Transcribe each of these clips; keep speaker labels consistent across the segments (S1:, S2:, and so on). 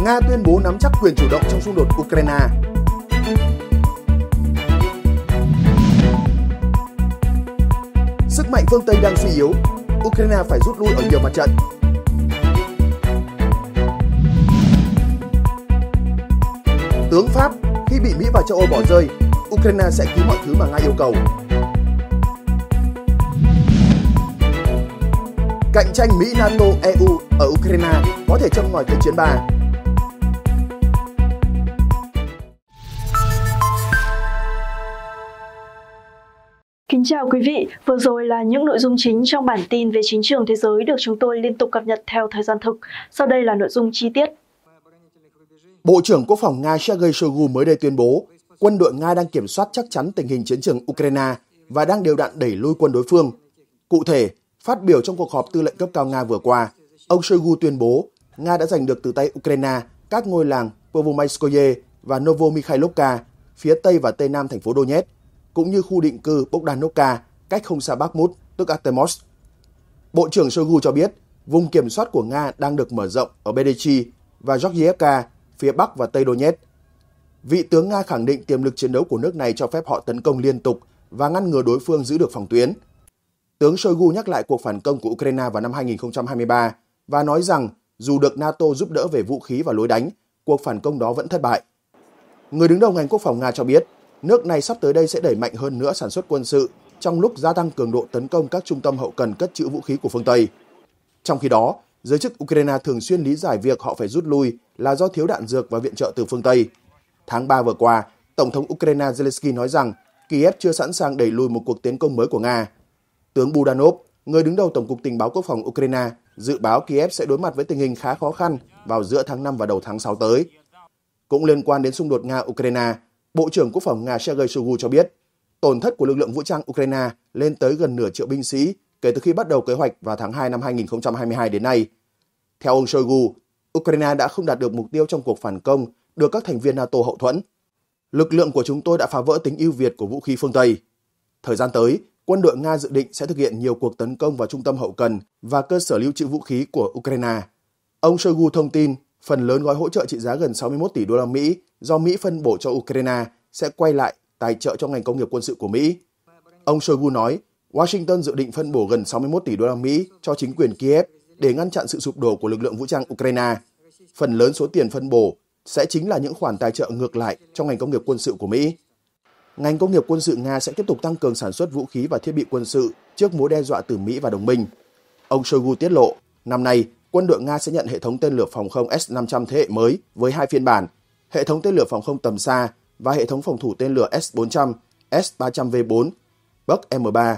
S1: Nga tuyên bố nắm chắc quyền chủ động trong xung đột Ukraine. Sức mạnh phương Tây đang suy yếu, Ukraine phải rút lui ở nhiều mặt trận. Tướng Pháp khi bị Mỹ và châu Âu bỏ rơi, Ukraine sẽ cứu mọi thứ mà Nga yêu cầu. Cạnh tranh Mỹ, NATO, EU ở Ukraine có thể châm ngòi thế chiến 3. Kính chào quý
S2: vị, vừa rồi là những nội dung chính trong bản tin về chính trường thế giới được chúng tôi liên tục cập nhật theo thời gian thực. Sau đây là nội dung chi tiết.
S1: Bộ trưởng Quốc phòng Nga Sergei Shoigu mới đây tuyên bố quân đội Nga đang kiểm soát chắc chắn tình hình chiến trường Ukraine và đang điều đạn đẩy lui quân đối phương. Cụ thể, phát biểu trong cuộc họp tư lệnh cấp cao Nga vừa qua, ông Shoigu tuyên bố Nga đã giành được từ tay Ukraine các ngôi làng Povomayskoye và Novomikhailovka phía tây và tây nam thành phố Donetsk cũng như khu định cư Bogdanovka cách không xa Bakhmut, tức Artemovsk. Bộ trưởng Shoigu cho biết, vùng kiểm soát của Nga đang được mở rộng ở Bedichi và Georgievka, phía Bắc và Tây Donetsk. Vị tướng Nga khẳng định tiềm lực chiến đấu của nước này cho phép họ tấn công liên tục và ngăn ngừa đối phương giữ được phòng tuyến. Tướng Shoigu nhắc lại cuộc phản công của Ukraine vào năm 2023 và nói rằng dù được NATO giúp đỡ về vũ khí và lối đánh, cuộc phản công đó vẫn thất bại. Người đứng đầu ngành quốc phòng Nga cho biết nước này sắp tới đây sẽ đẩy mạnh hơn nữa sản xuất quân sự trong lúc gia tăng cường độ tấn công các trung tâm hậu cần cất trữ vũ khí của phương Tây. Trong khi đó, giới chức Ukraine thường xuyên lý giải việc họ phải rút lui là do thiếu đạn dược và viện trợ từ phương Tây. Tháng 3 vừa qua, Tổng thống Ukraine Zelensky nói rằng Kiev chưa sẵn sàng đẩy lùi một cuộc tiến công mới của Nga. Tướng Budanov, người đứng đầu Tổng cục Tình báo Quốc phòng Ukraine, dự báo Kiev sẽ đối mặt với tình hình khá khó khăn vào giữa tháng 5 và đầu tháng 6 tới. Cũng liên quan đến xung đột Nga-Ukraine, Bộ trưởng Quốc phòng Nga Sergei Shoigu cho biết, tổn thất của lực lượng vũ trang Ukraine lên tới gần nửa triệu binh sĩ kể từ khi bắt đầu kế hoạch vào tháng 2 năm 2022 đến nay. Theo ông Shoigu, Ukraine đã không đạt được mục tiêu trong cuộc phản công được các thành viên NATO hậu thuẫn. Lực lượng của chúng tôi đã phá vỡ tính ưu việt của vũ khí phương Tây. Thời gian tới, quân đội Nga dự định sẽ thực hiện nhiều cuộc tấn công vào trung tâm hậu cần và cơ sở lưu trữ vũ khí của Ukraine. Ông Shoigu thông tin phần lớn gói hỗ trợ trị giá gần 61 tỷ đô la Mỹ do Mỹ phân bổ cho Ukraine sẽ quay lại tài trợ cho ngành công nghiệp quân sự của Mỹ. Ông Shoigu nói, Washington dự định phân bổ gần 61 tỷ đô la Mỹ cho chính quyền Kiev để ngăn chặn sự sụp đổ của lực lượng vũ trang Ukraine. Phần lớn số tiền phân bổ sẽ chính là những khoản tài trợ ngược lại cho ngành công nghiệp quân sự của Mỹ. Ngành công nghiệp quân sự Nga sẽ tiếp tục tăng cường sản xuất vũ khí và thiết bị quân sự trước mối đe dọa từ Mỹ và đồng minh. Ông Shoigu tiết lộ, năm nay quân đội Nga sẽ nhận hệ thống tên lửa phòng không S-500 thế hệ mới với hai phiên bản, hệ thống tên lửa phòng không tầm xa và hệ thống phòng thủ tên lửa S-400, S-300V4, Buck M3,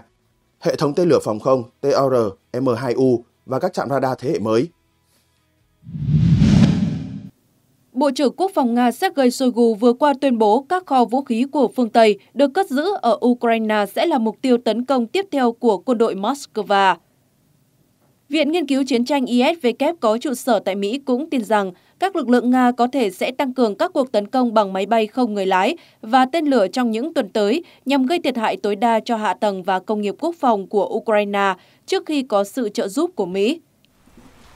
S1: hệ thống tên lửa phòng không TOR m 2 u và các trạm radar thế hệ mới.
S2: Bộ trưởng Quốc phòng Nga Sergei Shoigu vừa qua tuyên bố các kho vũ khí của phương Tây được cất giữ ở Ukraine sẽ là mục tiêu tấn công tiếp theo của quân đội Moscow. Viện Nghiên cứu Chiến tranh ISW có trụ sở tại Mỹ cũng tin rằng các lực lượng Nga có thể sẽ tăng cường các cuộc tấn công bằng máy bay không người lái và tên lửa trong những tuần tới nhằm gây thiệt hại tối đa cho hạ tầng và công nghiệp quốc phòng của Ukraine trước khi có sự trợ giúp của Mỹ.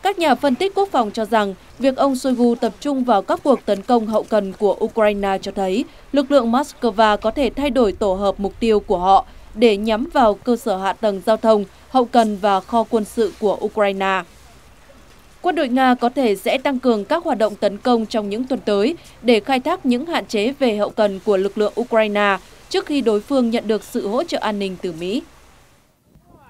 S2: Các nhà phân tích quốc phòng cho rằng, việc ông Shoigu tập trung vào các cuộc tấn công hậu cần của Ukraine cho thấy lực lượng Moscow có thể thay đổi tổ hợp mục tiêu của họ để nhắm vào cơ sở hạ tầng giao thông, hậu cần và kho quân sự của Ukraine. Quân đội Nga có thể sẽ tăng cường các hoạt động tấn công trong những tuần tới để khai thác những hạn chế về hậu cần của lực lượng Ukraine trước khi đối phương nhận được sự hỗ trợ an ninh từ Mỹ.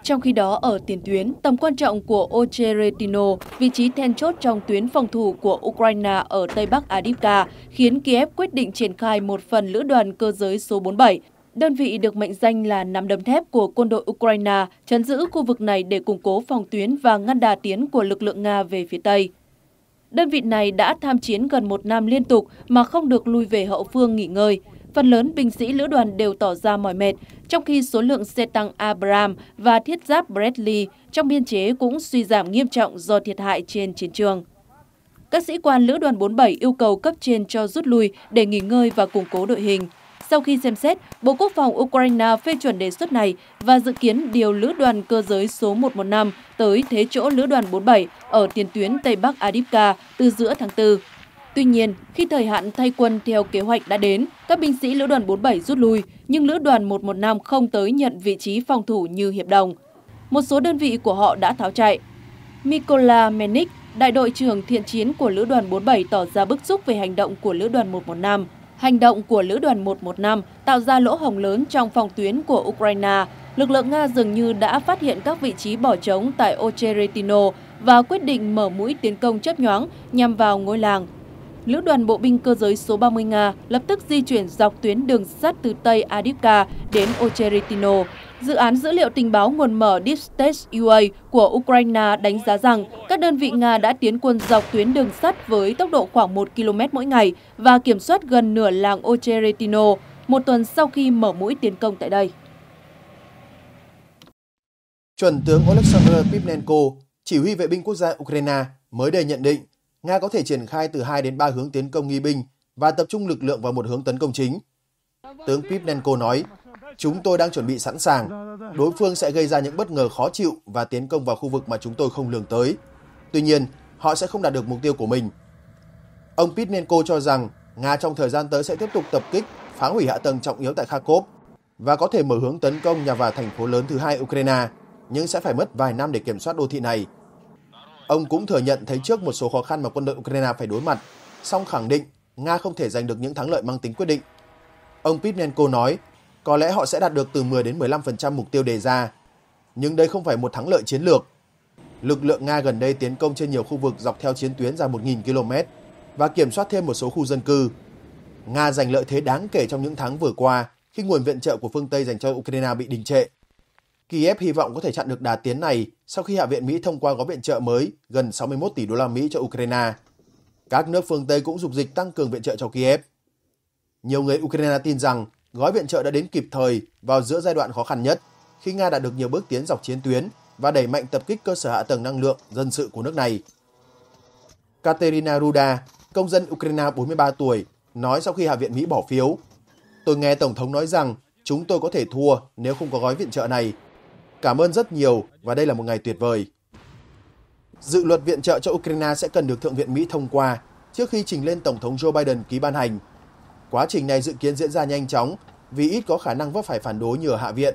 S2: Trong khi đó, ở tiền tuyến, tầm quan trọng của Ocheretino, vị trí then chốt trong tuyến phòng thủ của Ukraine ở Tây Bắc Adivka, khiến Kiev quyết định triển khai một phần lữ đoàn cơ giới số 47 Đơn vị được mệnh danh là nắm đấm thép của quân đội Ukraine chấn giữ khu vực này để củng cố phòng tuyến và ngăn đà tiến của lực lượng Nga về phía Tây. Đơn vị này đã tham chiến gần một năm liên tục mà không được lui về hậu phương nghỉ ngơi. Phần lớn binh sĩ lữ đoàn đều tỏ ra mỏi mệt, trong khi số lượng xe tăng Abrams và thiết giáp Bradley trong biên chế cũng suy giảm nghiêm trọng do thiệt hại trên chiến trường. Các sĩ quan lữ đoàn 47 yêu cầu cấp trên cho rút lui để nghỉ ngơi và củng cố đội hình. Sau khi xem xét, Bộ Quốc phòng Ukraine phê chuẩn đề xuất này và dự kiến điều lữ đoàn cơ giới số 115 tới thế chỗ lữ đoàn 47 ở tiền tuyến Tây Bắc Adipka từ giữa tháng 4. Tuy nhiên, khi thời hạn thay quân theo kế hoạch đã đến, các binh sĩ lữ đoàn 47 rút lui, nhưng lữ đoàn 115 không tới nhận vị trí phòng thủ như hiệp đồng. Một số đơn vị của họ đã tháo chạy. Mikola Menik, đại đội trưởng thiện chiến của lữ đoàn 47 tỏ ra bức xúc về hành động của lữ đoàn 115. Hành động của Lữ đoàn 115 tạo ra lỗ hồng lớn trong phòng tuyến của Ukraine. Lực lượng Nga dường như đã phát hiện các vị trí bỏ trống tại Ocheretino và quyết định mở mũi tiến công chớp nhoáng nhằm vào ngôi làng. Lữ đoàn bộ binh cơ giới số 30 Nga lập tức di chuyển dọc tuyến đường sắt từ Tây Adivka đến Ocheretino, Dự án dữ liệu tình báo nguồn mở Deep State UA của Ukraine đánh giá rằng các đơn vị Nga đã tiến quân dọc tuyến đường sắt với tốc độ khoảng 1 km mỗi ngày và kiểm soát gần nửa làng Ocheretino một tuần sau khi mở mũi tiến công tại đây.
S1: Chuẩn tướng Oleksandr Pipnenko, chỉ huy vệ binh quốc gia Ukraine, mới đây nhận định Nga có thể triển khai từ 2 đến 3 hướng tiến công nghi binh và tập trung lực lượng vào một hướng tấn công chính. Tướng Pipnenko nói, Chúng tôi đang chuẩn bị sẵn sàng. Đối phương sẽ gây ra những bất ngờ khó chịu và tiến công vào khu vực mà chúng tôi không lường tới. Tuy nhiên, họ sẽ không đạt được mục tiêu của mình. Ông Pitnenko cho rằng Nga trong thời gian tới sẽ tiếp tục tập kích, phá hủy hạ tầng trọng yếu tại Kharkov và có thể mở hướng tấn công nhà vào thành phố lớn thứ hai Ukraine, nhưng sẽ phải mất vài năm để kiểm soát đô thị này. Ông cũng thừa nhận thấy trước một số khó khăn mà quân đội Ukraine phải đối mặt, song khẳng định Nga không thể giành được những thắng lợi mang tính quyết định. Ông Pitnenko nói có lẽ họ sẽ đạt được từ 10 đến 15% mục tiêu đề ra. Nhưng đây không phải một thắng lợi chiến lược. Lực lượng Nga gần đây tiến công trên nhiều khu vực dọc theo chiến tuyến dài 1.000 km và kiểm soát thêm một số khu dân cư. Nga giành lợi thế đáng kể trong những tháng vừa qua khi nguồn viện trợ của phương Tây dành cho Ukraine bị đình trệ. Kiev hy vọng có thể chặn được đà tiến này sau khi Hạ viện Mỹ thông qua gói viện trợ mới gần 61 tỷ đô la Mỹ cho Ukraine. Các nước phương Tây cũng dục dịch tăng cường viện trợ cho Kiev. Nhiều người Ukraine tin rằng gói viện trợ đã đến kịp thời vào giữa giai đoạn khó khăn nhất, khi Nga đã được nhiều bước tiến dọc chiến tuyến và đẩy mạnh tập kích cơ sở hạ tầng năng lượng dân sự của nước này. Katerina Ruda, công dân Ukraine 43 tuổi, nói sau khi Hạ viện Mỹ bỏ phiếu. Tôi nghe Tổng thống nói rằng chúng tôi có thể thua nếu không có gói viện trợ này. Cảm ơn rất nhiều và đây là một ngày tuyệt vời. Dự luật viện trợ cho Ukraine sẽ cần được Thượng viện Mỹ thông qua trước khi trình lên Tổng thống Joe Biden ký ban hành Quá trình này dự kiến diễn ra nhanh chóng vì ít có khả năng vấp phải phản đối nhờ Hạ viện.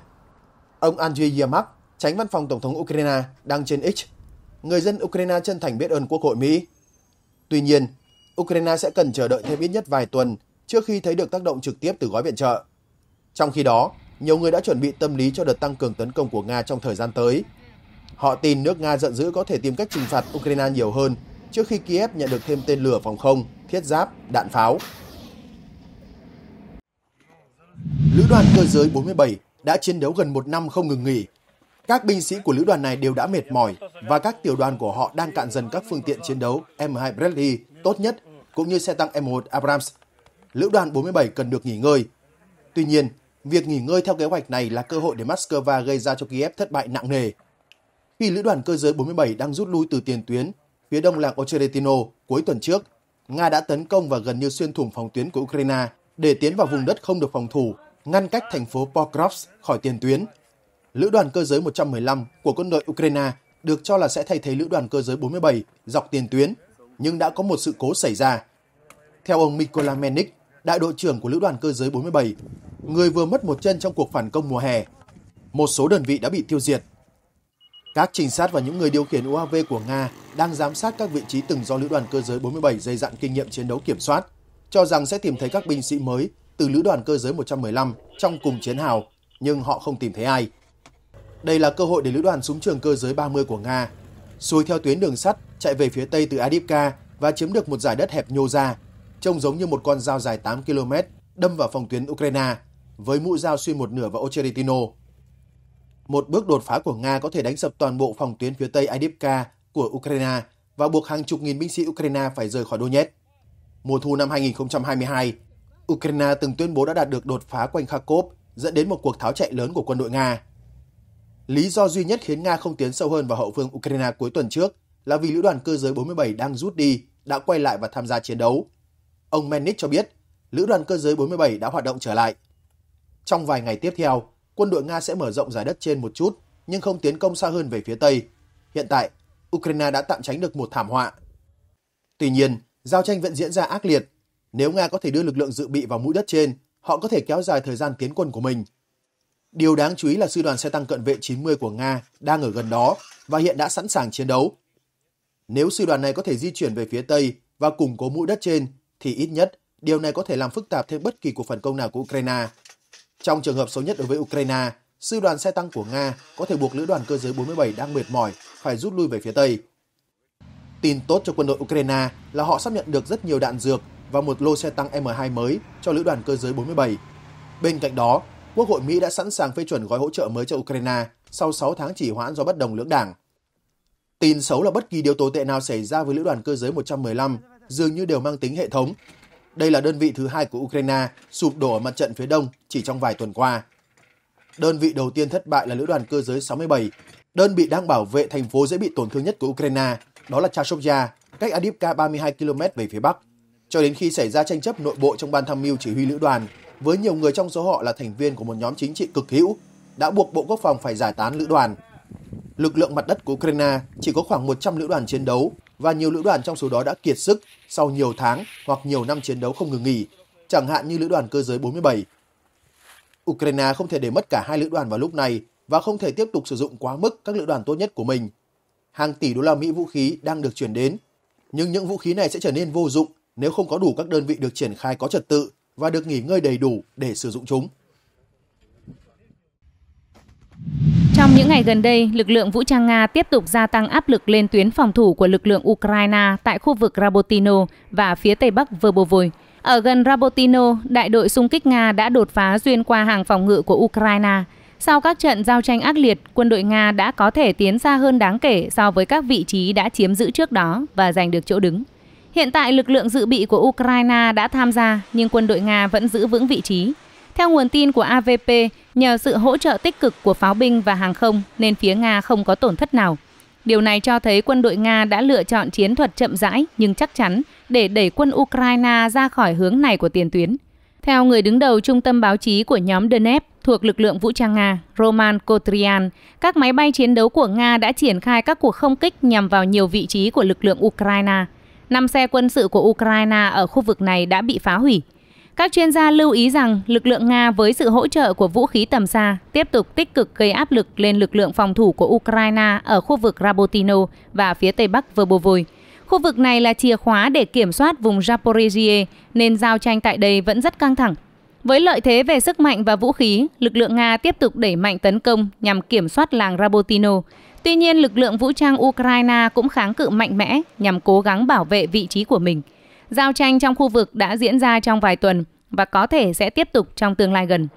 S1: Ông Andriy Yermak, tránh văn phòng Tổng thống Ukraine, đăng trên X. Người dân Ukraine chân thành biết ơn Quốc hội Mỹ. Tuy nhiên, Ukraine sẽ cần chờ đợi thêm ít nhất vài tuần trước khi thấy được tác động trực tiếp từ gói viện trợ. Trong khi đó, nhiều người đã chuẩn bị tâm lý cho đợt tăng cường tấn công của Nga trong thời gian tới. Họ tin nước Nga giận dữ có thể tìm cách trừng phạt Ukraine nhiều hơn trước khi Kiev nhận được thêm tên lửa phòng không, thiết giáp, đạn pháo Lữ đoàn cơ giới 47 đã chiến đấu gần một năm không ngừng nghỉ. Các binh sĩ của lữ đoàn này đều đã mệt mỏi và các tiểu đoàn của họ đang cạn dần các phương tiện chiến đấu M2 Bradley tốt nhất cũng như xe tăng M1 Abrams. Lữ đoàn 47 cần được nghỉ ngơi. Tuy nhiên, việc nghỉ ngơi theo kế hoạch này là cơ hội để Moscow gây ra cho Kiev thất bại nặng nề. Khi lữ đoàn cơ giới 47 đang rút lui từ tiền tuyến phía đông làng Ocheretino cuối tuần trước, Nga đã tấn công và gần như xuyên thủng phòng tuyến của Ukraine để tiến vào vùng đất không được phòng thủ, ngăn cách thành phố Pokrovsk khỏi tiền tuyến. Lữ đoàn cơ giới 115 của quân đội Ukraine được cho là sẽ thay thế lữ đoàn cơ giới 47 dọc tiền tuyến, nhưng đã có một sự cố xảy ra. Theo ông Mikola Menik, đại đội trưởng của lữ đoàn cơ giới 47, người vừa mất một chân trong cuộc phản công mùa hè, một số đơn vị đã bị tiêu diệt. Các trinh sát và những người điều khiển UAV của Nga đang giám sát các vị trí từng do lữ đoàn cơ giới 47 dày dặn kinh nghiệm chiến đấu kiểm soát – cho rằng sẽ tìm thấy các binh sĩ mới từ lữ đoàn cơ giới 115 trong cùng chiến hào, nhưng họ không tìm thấy ai. Đây là cơ hội để lữ đoàn súng trường cơ giới 30 của Nga xuôi theo tuyến đường sắt chạy về phía tây từ Adipka và chiếm được một giải đất hẹp nhô ra, trông giống như một con dao dài 8 km đâm vào phòng tuyến Ukraine với mũi dao xuyên một nửa vào Ocheretino. Một bước đột phá của Nga có thể đánh sập toàn bộ phòng tuyến phía tây Adipka của Ukraine và buộc hàng chục nghìn binh sĩ Ukraine phải rời khỏi Donetsk. Mùa thu năm 2022, Ukraine từng tuyên bố đã đạt được đột phá quanh Kharkov, dẫn đến một cuộc tháo chạy lớn của quân đội Nga. Lý do duy nhất khiến Nga không tiến sâu hơn vào hậu phương Ukraine cuối tuần trước là vì lữ đoàn cơ giới 47 đang rút đi, đã quay lại và tham gia chiến đấu. Ông Mennick cho biết, lữ đoàn cơ giới 47 đã hoạt động trở lại. Trong vài ngày tiếp theo, quân đội Nga sẽ mở rộng giải đất trên một chút, nhưng không tiến công xa hơn về phía Tây. Hiện tại, Ukraine đã tạm tránh được một thảm họa. Tuy nhiên, Giao tranh vẫn diễn ra ác liệt. Nếu Nga có thể đưa lực lượng dự bị vào mũi đất trên, họ có thể kéo dài thời gian tiến quân của mình. Điều đáng chú ý là sư đoàn xe tăng cận vệ 90 của Nga đang ở gần đó và hiện đã sẵn sàng chiến đấu. Nếu sư đoàn này có thể di chuyển về phía Tây và củng cố mũi đất trên, thì ít nhất điều này có thể làm phức tạp thêm bất kỳ cuộc phản công nào của Ukraine. Trong trường hợp xấu nhất đối với Ukraine, sư đoàn xe tăng của Nga có thể buộc lữ đoàn cơ giới 47 đang mệt mỏi phải rút lui về phía Tây. Tin tốt cho quân đội Ukraine là họ sắp nhận được rất nhiều đạn dược và một lô xe tăng M2 mới cho lữ đoàn cơ giới 47. Bên cạnh đó, Quốc hội Mỹ đã sẵn sàng phê chuẩn gói hỗ trợ mới cho Ukraine sau 6 tháng chỉ hoãn do bất đồng lưỡng đảng. Tin xấu là bất kỳ điều tồi tệ nào xảy ra với lữ đoàn cơ giới 115 dường như đều mang tính hệ thống. Đây là đơn vị thứ hai của Ukraine sụp đổ ở mặt trận phía đông chỉ trong vài tuần qua. Đơn vị đầu tiên thất bại là lữ đoàn cơ giới 67, đơn vị đang bảo vệ thành phố dễ bị tổn thương nhất của Ukraine đó là Chashopya, cách Adipka 32 km về phía bắc. Cho đến khi xảy ra tranh chấp nội bộ trong ban tham mưu chỉ huy lữ đoàn, với nhiều người trong số họ là thành viên của một nhóm chính trị cực hữu, đã buộc Bộ Quốc phòng phải giải tán lữ đoàn. Lực lượng mặt đất của Ukraine chỉ có khoảng 100 lữ đoàn chiến đấu và nhiều lữ đoàn trong số đó đã kiệt sức sau nhiều tháng hoặc nhiều năm chiến đấu không ngừng nghỉ, chẳng hạn như lữ đoàn cơ giới 47. Ukraine không thể để mất cả hai lữ đoàn vào lúc này và không thể tiếp tục sử dụng quá mức các lữ đoàn tốt nhất của mình – hàng tỷ đô la Mỹ vũ khí đang được chuyển đến. Nhưng những vũ khí này sẽ trở nên vô dụng nếu không có đủ các đơn vị được triển khai có trật tự và được nghỉ ngơi đầy đủ để sử dụng chúng.
S3: Trong
S4: những ngày gần đây, lực lượng vũ trang Nga tiếp tục gia tăng áp lực lên tuyến phòng thủ của lực lượng Ukraine tại khu vực Rabotino và phía tây bắc Verbovoy. Ở gần Rabotino, đại đội xung kích Nga đã đột phá xuyên qua hàng phòng ngự của Ukraine – sau các trận giao tranh ác liệt, quân đội Nga đã có thể tiến xa hơn đáng kể so với các vị trí đã chiếm giữ trước đó và giành được chỗ đứng. Hiện tại lực lượng dự bị của Ukraine đã tham gia nhưng quân đội Nga vẫn giữ vững vị trí. Theo nguồn tin của AVP, nhờ sự hỗ trợ tích cực của pháo binh và hàng không nên phía Nga không có tổn thất nào. Điều này cho thấy quân đội Nga đã lựa chọn chiến thuật chậm rãi nhưng chắc chắn để đẩy quân Ukraine ra khỏi hướng này của tiền tuyến. Theo người đứng đầu trung tâm báo chí của nhóm Donetsk, thuộc lực lượng vũ trang Nga Roman Kotrian, các máy bay chiến đấu của Nga đã triển khai các cuộc không kích nhằm vào nhiều vị trí của lực lượng Ukraine. Năm xe quân sự của Ukraine ở khu vực này đã bị phá hủy. Các chuyên gia lưu ý rằng lực lượng Nga với sự hỗ trợ của vũ khí tầm xa tiếp tục tích cực gây áp lực lên lực lượng phòng thủ của Ukraine ở khu vực Rabotino và phía tây bắc Verbovoy. Khu vực này là chìa khóa để kiểm soát vùng Zaporizhia nên giao tranh tại đây vẫn rất căng thẳng. Với lợi thế về sức mạnh và vũ khí, lực lượng Nga tiếp tục đẩy mạnh tấn công nhằm kiểm soát làng Rabotino. Tuy nhiên, lực lượng vũ trang Ukraine cũng kháng cự mạnh mẽ nhằm cố gắng bảo vệ vị trí của mình. Giao tranh trong khu vực đã diễn ra trong vài tuần và có thể sẽ tiếp tục trong tương lai gần.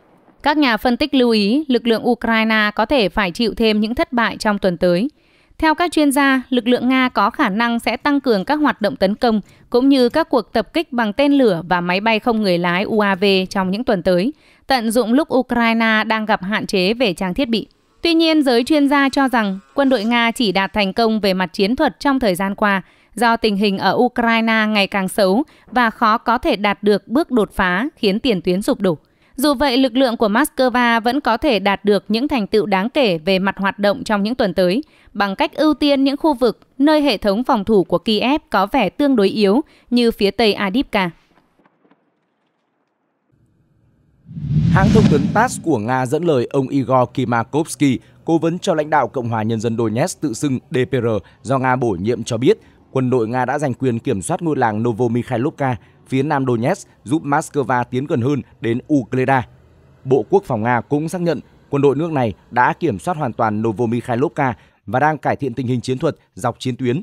S4: Các nhà phân tích lưu ý lực lượng Ukraine có thể phải chịu thêm những thất bại trong tuần tới – theo các chuyên gia, lực lượng Nga có khả năng sẽ tăng cường các hoạt động tấn công cũng như các cuộc tập kích bằng tên lửa và máy bay không người lái UAV trong những tuần tới, tận dụng lúc Ukraine đang gặp hạn chế về trang thiết bị. Tuy nhiên, giới chuyên gia cho rằng quân đội Nga chỉ đạt thành công về mặt chiến thuật trong thời gian qua do tình hình ở Ukraine ngày càng xấu và khó có thể đạt được bước đột phá khiến tiền tuyến sụp đổ. Dù vậy, lực lượng của Moscow vẫn có thể đạt được những thành tựu đáng kể về mặt hoạt động trong những tuần tới, bằng cách ưu tiên những khu vực nơi hệ thống phòng thủ của Kiev có vẻ tương đối yếu như phía tây Adipka.
S3: Hãng thông tấn TASS của Nga dẫn lời ông Igor Kimakovsky, cố vấn cho lãnh đạo Cộng hòa Nhân dân Donetsk tự xưng DPR do Nga bổ nhiệm cho biết, quân đội Nga đã giành quyền kiểm soát ngôi làng Novomikhailovka phía nam Donetsk giúp Moscow tiến gần hơn đến Ukraine. Bộ Quốc phòng Nga cũng xác nhận quân đội nước này đã kiểm soát hoàn toàn Novomikhailovka và đang cải thiện tình hình chiến thuật dọc chiến tuyến.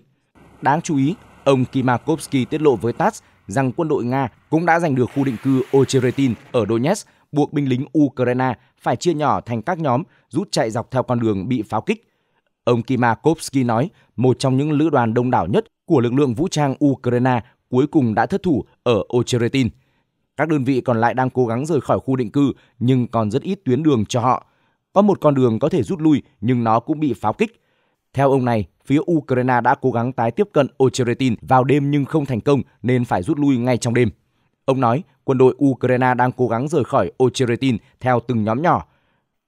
S3: Đáng chú ý, ông Kimakovsky tiết lộ với TASS rằng quân đội Nga cũng đã giành được khu định cư Ocheretin ở Donetsk, buộc binh lính Ukraine phải chia nhỏ thành các nhóm rút chạy dọc theo con đường bị pháo kích. Ông Kimakovsky nói, một trong những lữ đoàn đông đảo nhất của lực lượng vũ trang Ukraine cuối cùng đã thất thủ ở Ocheretin. Các đơn vị còn lại đang cố gắng rời khỏi khu định cư nhưng còn rất ít tuyến đường cho họ. Có một con đường có thể rút lui nhưng nó cũng bị pháo kích. Theo ông này, phía Ukraine đã cố gắng tái tiếp cận Ocheretin vào đêm nhưng không thành công nên phải rút lui ngay trong đêm. Ông nói quân đội Ukraine đang cố gắng rời khỏi Ocheretin theo từng nhóm nhỏ.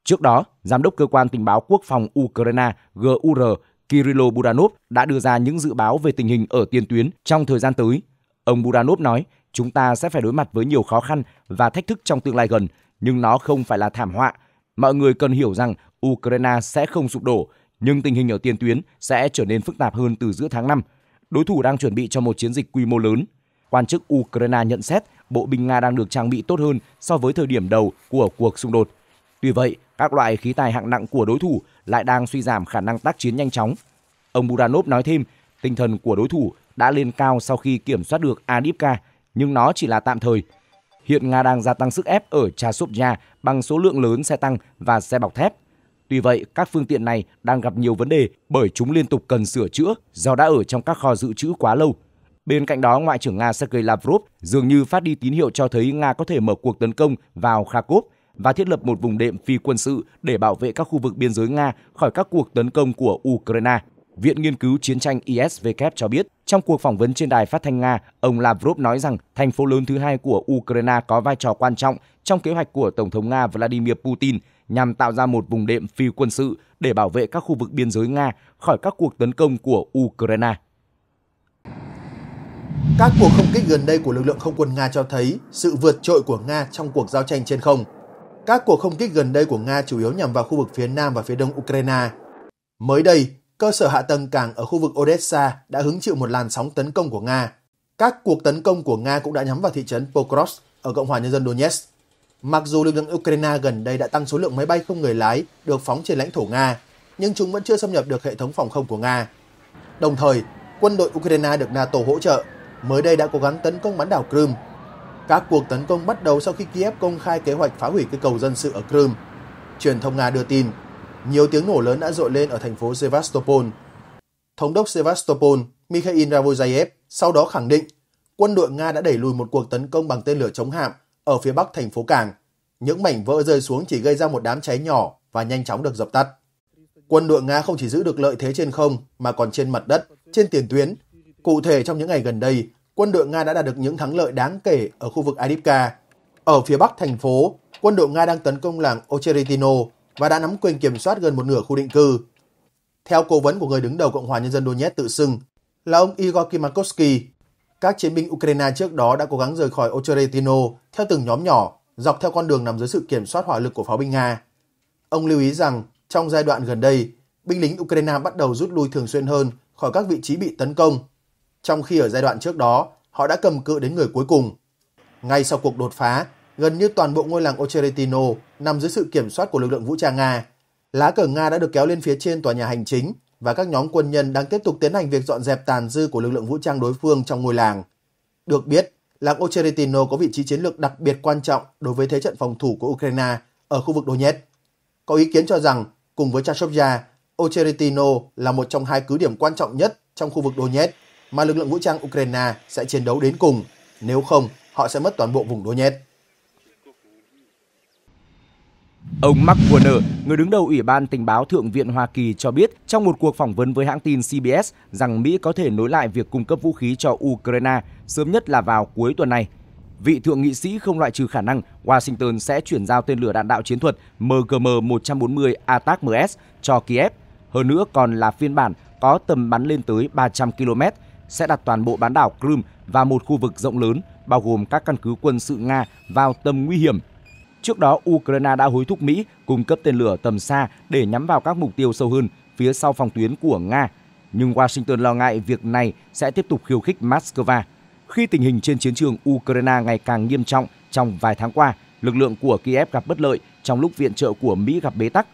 S3: Trước đó, Giám đốc Cơ quan Tình báo Quốc phòng Ukraine GUR Kirilo Budanov đã đưa ra những dự báo về tình hình ở tiền tuyến trong thời gian tới Ông Buranov nói, chúng ta sẽ phải đối mặt với nhiều khó khăn và thách thức trong tương lai gần, nhưng nó không phải là thảm họa. Mọi người cần hiểu rằng Ukraine sẽ không sụp đổ, nhưng tình hình ở tiền tuyến sẽ trở nên phức tạp hơn từ giữa tháng 5. Đối thủ đang chuẩn bị cho một chiến dịch quy mô lớn. Quan chức Ukraine nhận xét bộ binh Nga đang được trang bị tốt hơn so với thời điểm đầu của cuộc xung đột. Tuy vậy, các loại khí tài hạng nặng của đối thủ lại đang suy giảm khả năng tác chiến nhanh chóng. Ông Buranov nói thêm, tinh thần của đối thủ đã lên cao sau khi kiểm soát được Adipka, nhưng nó chỉ là tạm thời. Hiện Nga đang gia tăng sức ép ở Chasovya bằng số lượng lớn xe tăng và xe bọc thép. Tuy vậy, các phương tiện này đang gặp nhiều vấn đề bởi chúng liên tục cần sửa chữa do đã ở trong các kho dự trữ quá lâu. Bên cạnh đó, Ngoại trưởng Nga Sergei Lavrov dường như phát đi tín hiệu cho thấy Nga có thể mở cuộc tấn công vào Kharkov và thiết lập một vùng đệm phi quân sự để bảo vệ các khu vực biên giới Nga khỏi các cuộc tấn công của Ukraine. Viện Nghiên cứu Chiến tranh ISW cho biết, trong cuộc phỏng vấn trên đài phát thanh Nga, ông Lavrov nói rằng thành phố lớn thứ hai của Ukraine có vai trò quan trọng trong kế hoạch của Tổng thống Nga Vladimir Putin nhằm tạo ra một vùng đệm phi quân sự để bảo vệ các khu vực biên giới Nga khỏi các cuộc tấn công của Ukraine.
S1: Các cuộc không kích gần đây của lực lượng không quân Nga cho thấy sự vượt trội của Nga trong cuộc giao tranh trên không. Các cuộc không kích gần đây của Nga chủ yếu nhằm vào khu vực phía nam và phía đông Ukraine. Mới đây, cơ sở hạ tầng cảng ở khu vực Odessa đã hứng chịu một làn sóng tấn công của Nga. Các cuộc tấn công của Nga cũng đã nhắm vào thị trấn Pokrovsk ở Cộng hòa Nhân dân Donetsk. Mặc dù lực lượng Ukraine gần đây đã tăng số lượng máy bay không người lái được phóng trên lãnh thổ Nga, nhưng chúng vẫn chưa xâm nhập được hệ thống phòng không của Nga. Đồng thời, quân đội Ukraine được NATO hỗ trợ, mới đây đã cố gắng tấn công bán đảo Crimea. Các cuộc tấn công bắt đầu sau khi Kiev công khai kế hoạch phá hủy cây cầu dân sự ở Crimea. Truyền thông Nga đưa tin nhiều tiếng nổ lớn đã rộ lên ở thành phố Sevastopol. Thống đốc Sevastopol Mikhail Ravozayev sau đó khẳng định quân đội Nga đã đẩy lùi một cuộc tấn công bằng tên lửa chống hạm ở phía bắc thành phố Cảng. Những mảnh vỡ rơi xuống chỉ gây ra một đám cháy nhỏ và nhanh chóng được dập tắt. Quân đội Nga không chỉ giữ được lợi thế trên không mà còn trên mặt đất, trên tiền tuyến. Cụ thể trong những ngày gần đây, quân đội Nga đã đạt được những thắng lợi đáng kể ở khu vực Adipka. Ở phía bắc thành phố, quân đội Nga đang tấn công làng Ocheritino và đã nắm quyền kiểm soát gần một nửa khu định cư. Theo cố vấn của người đứng đầu Cộng hòa Nhân dân Donetsk tự xưng là ông Igor Kimakovsky, các chiến binh Ukraine trước đó đã cố gắng rời khỏi Ocheretino theo từng nhóm nhỏ, dọc theo con đường nằm dưới sự kiểm soát hỏa lực của pháo binh Nga. Ông lưu ý rằng trong giai đoạn gần đây, binh lính Ukraine bắt đầu rút lui thường xuyên hơn khỏi các vị trí bị tấn công, trong khi ở giai đoạn trước đó họ đã cầm cự đến người cuối cùng. Ngay sau cuộc đột phá, gần như toàn bộ ngôi làng Ocheretino nằm dưới sự kiểm soát của lực lượng vũ trang Nga. Lá cờ Nga đã được kéo lên phía trên tòa nhà hành chính và các nhóm quân nhân đang tiếp tục tiến hành việc dọn dẹp tàn dư của lực lượng vũ trang đối phương trong ngôi làng. Được biết, làng Ocheretino có vị trí chiến lược đặc biệt quan trọng đối với thế trận phòng thủ của Ukraine ở khu vực Donetsk. Có ý kiến cho rằng, cùng với Chashovya, Ocheretino là một trong hai cứ điểm quan trọng nhất trong khu vực Donetsk mà lực lượng vũ trang Ukraine sẽ chiến đấu đến cùng, nếu không họ sẽ mất toàn bộ vùng Donetsk.
S3: Ông Mark Warner, người đứng đầu Ủy ban Tình báo Thượng viện Hoa Kỳ cho biết trong một cuộc phỏng vấn với hãng tin CBS rằng Mỹ có thể nối lại việc cung cấp vũ khí cho Ukraine sớm nhất là vào cuối tuần này. Vị thượng nghị sĩ không loại trừ khả năng Washington sẽ chuyển giao tên lửa đạn đạo chiến thuật MGM-140 ATACMS cho Kiev, hơn nữa còn là phiên bản có tầm bắn lên tới 300 km, sẽ đặt toàn bộ bán đảo Crimea và một khu vực rộng lớn bao gồm các căn cứ quân sự Nga vào tầm nguy hiểm – Trước đó, Ukraine đã hối thúc Mỹ cung cấp tên lửa tầm xa để nhắm vào các mục tiêu sâu hơn phía sau phòng tuyến của Nga. Nhưng Washington lo ngại việc này sẽ tiếp tục khiêu khích Moscow. Khi tình hình trên chiến trường Ukraine ngày càng nghiêm trọng trong vài tháng qua, lực lượng của Kiev gặp bất lợi trong lúc viện trợ của Mỹ gặp bế tắc.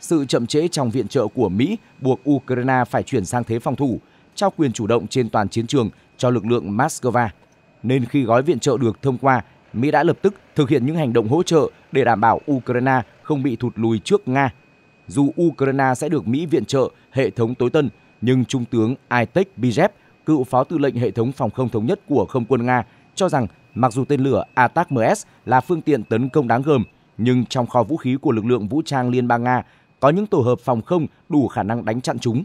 S3: Sự chậm trễ trong viện trợ của Mỹ buộc Ukraine phải chuyển sang thế phòng thủ, trao quyền chủ động trên toàn chiến trường cho lực lượng Moscow. Nên khi gói viện trợ được thông qua Mỹ đã lập tức thực hiện những hành động hỗ trợ để đảm bảo Ukraine không bị thụt lùi trước Nga. Dù Ukraine sẽ được Mỹ viện trợ hệ thống tối tân, nhưng Trung tướng Aitek Bijev, cựu phó tư lệnh hệ thống phòng không thống nhất của không quân Nga, cho rằng mặc dù tên lửa Atak-MS là phương tiện tấn công đáng gờm, nhưng trong kho vũ khí của lực lượng vũ trang Liên bang Nga có những tổ hợp phòng không đủ khả năng đánh chặn chúng.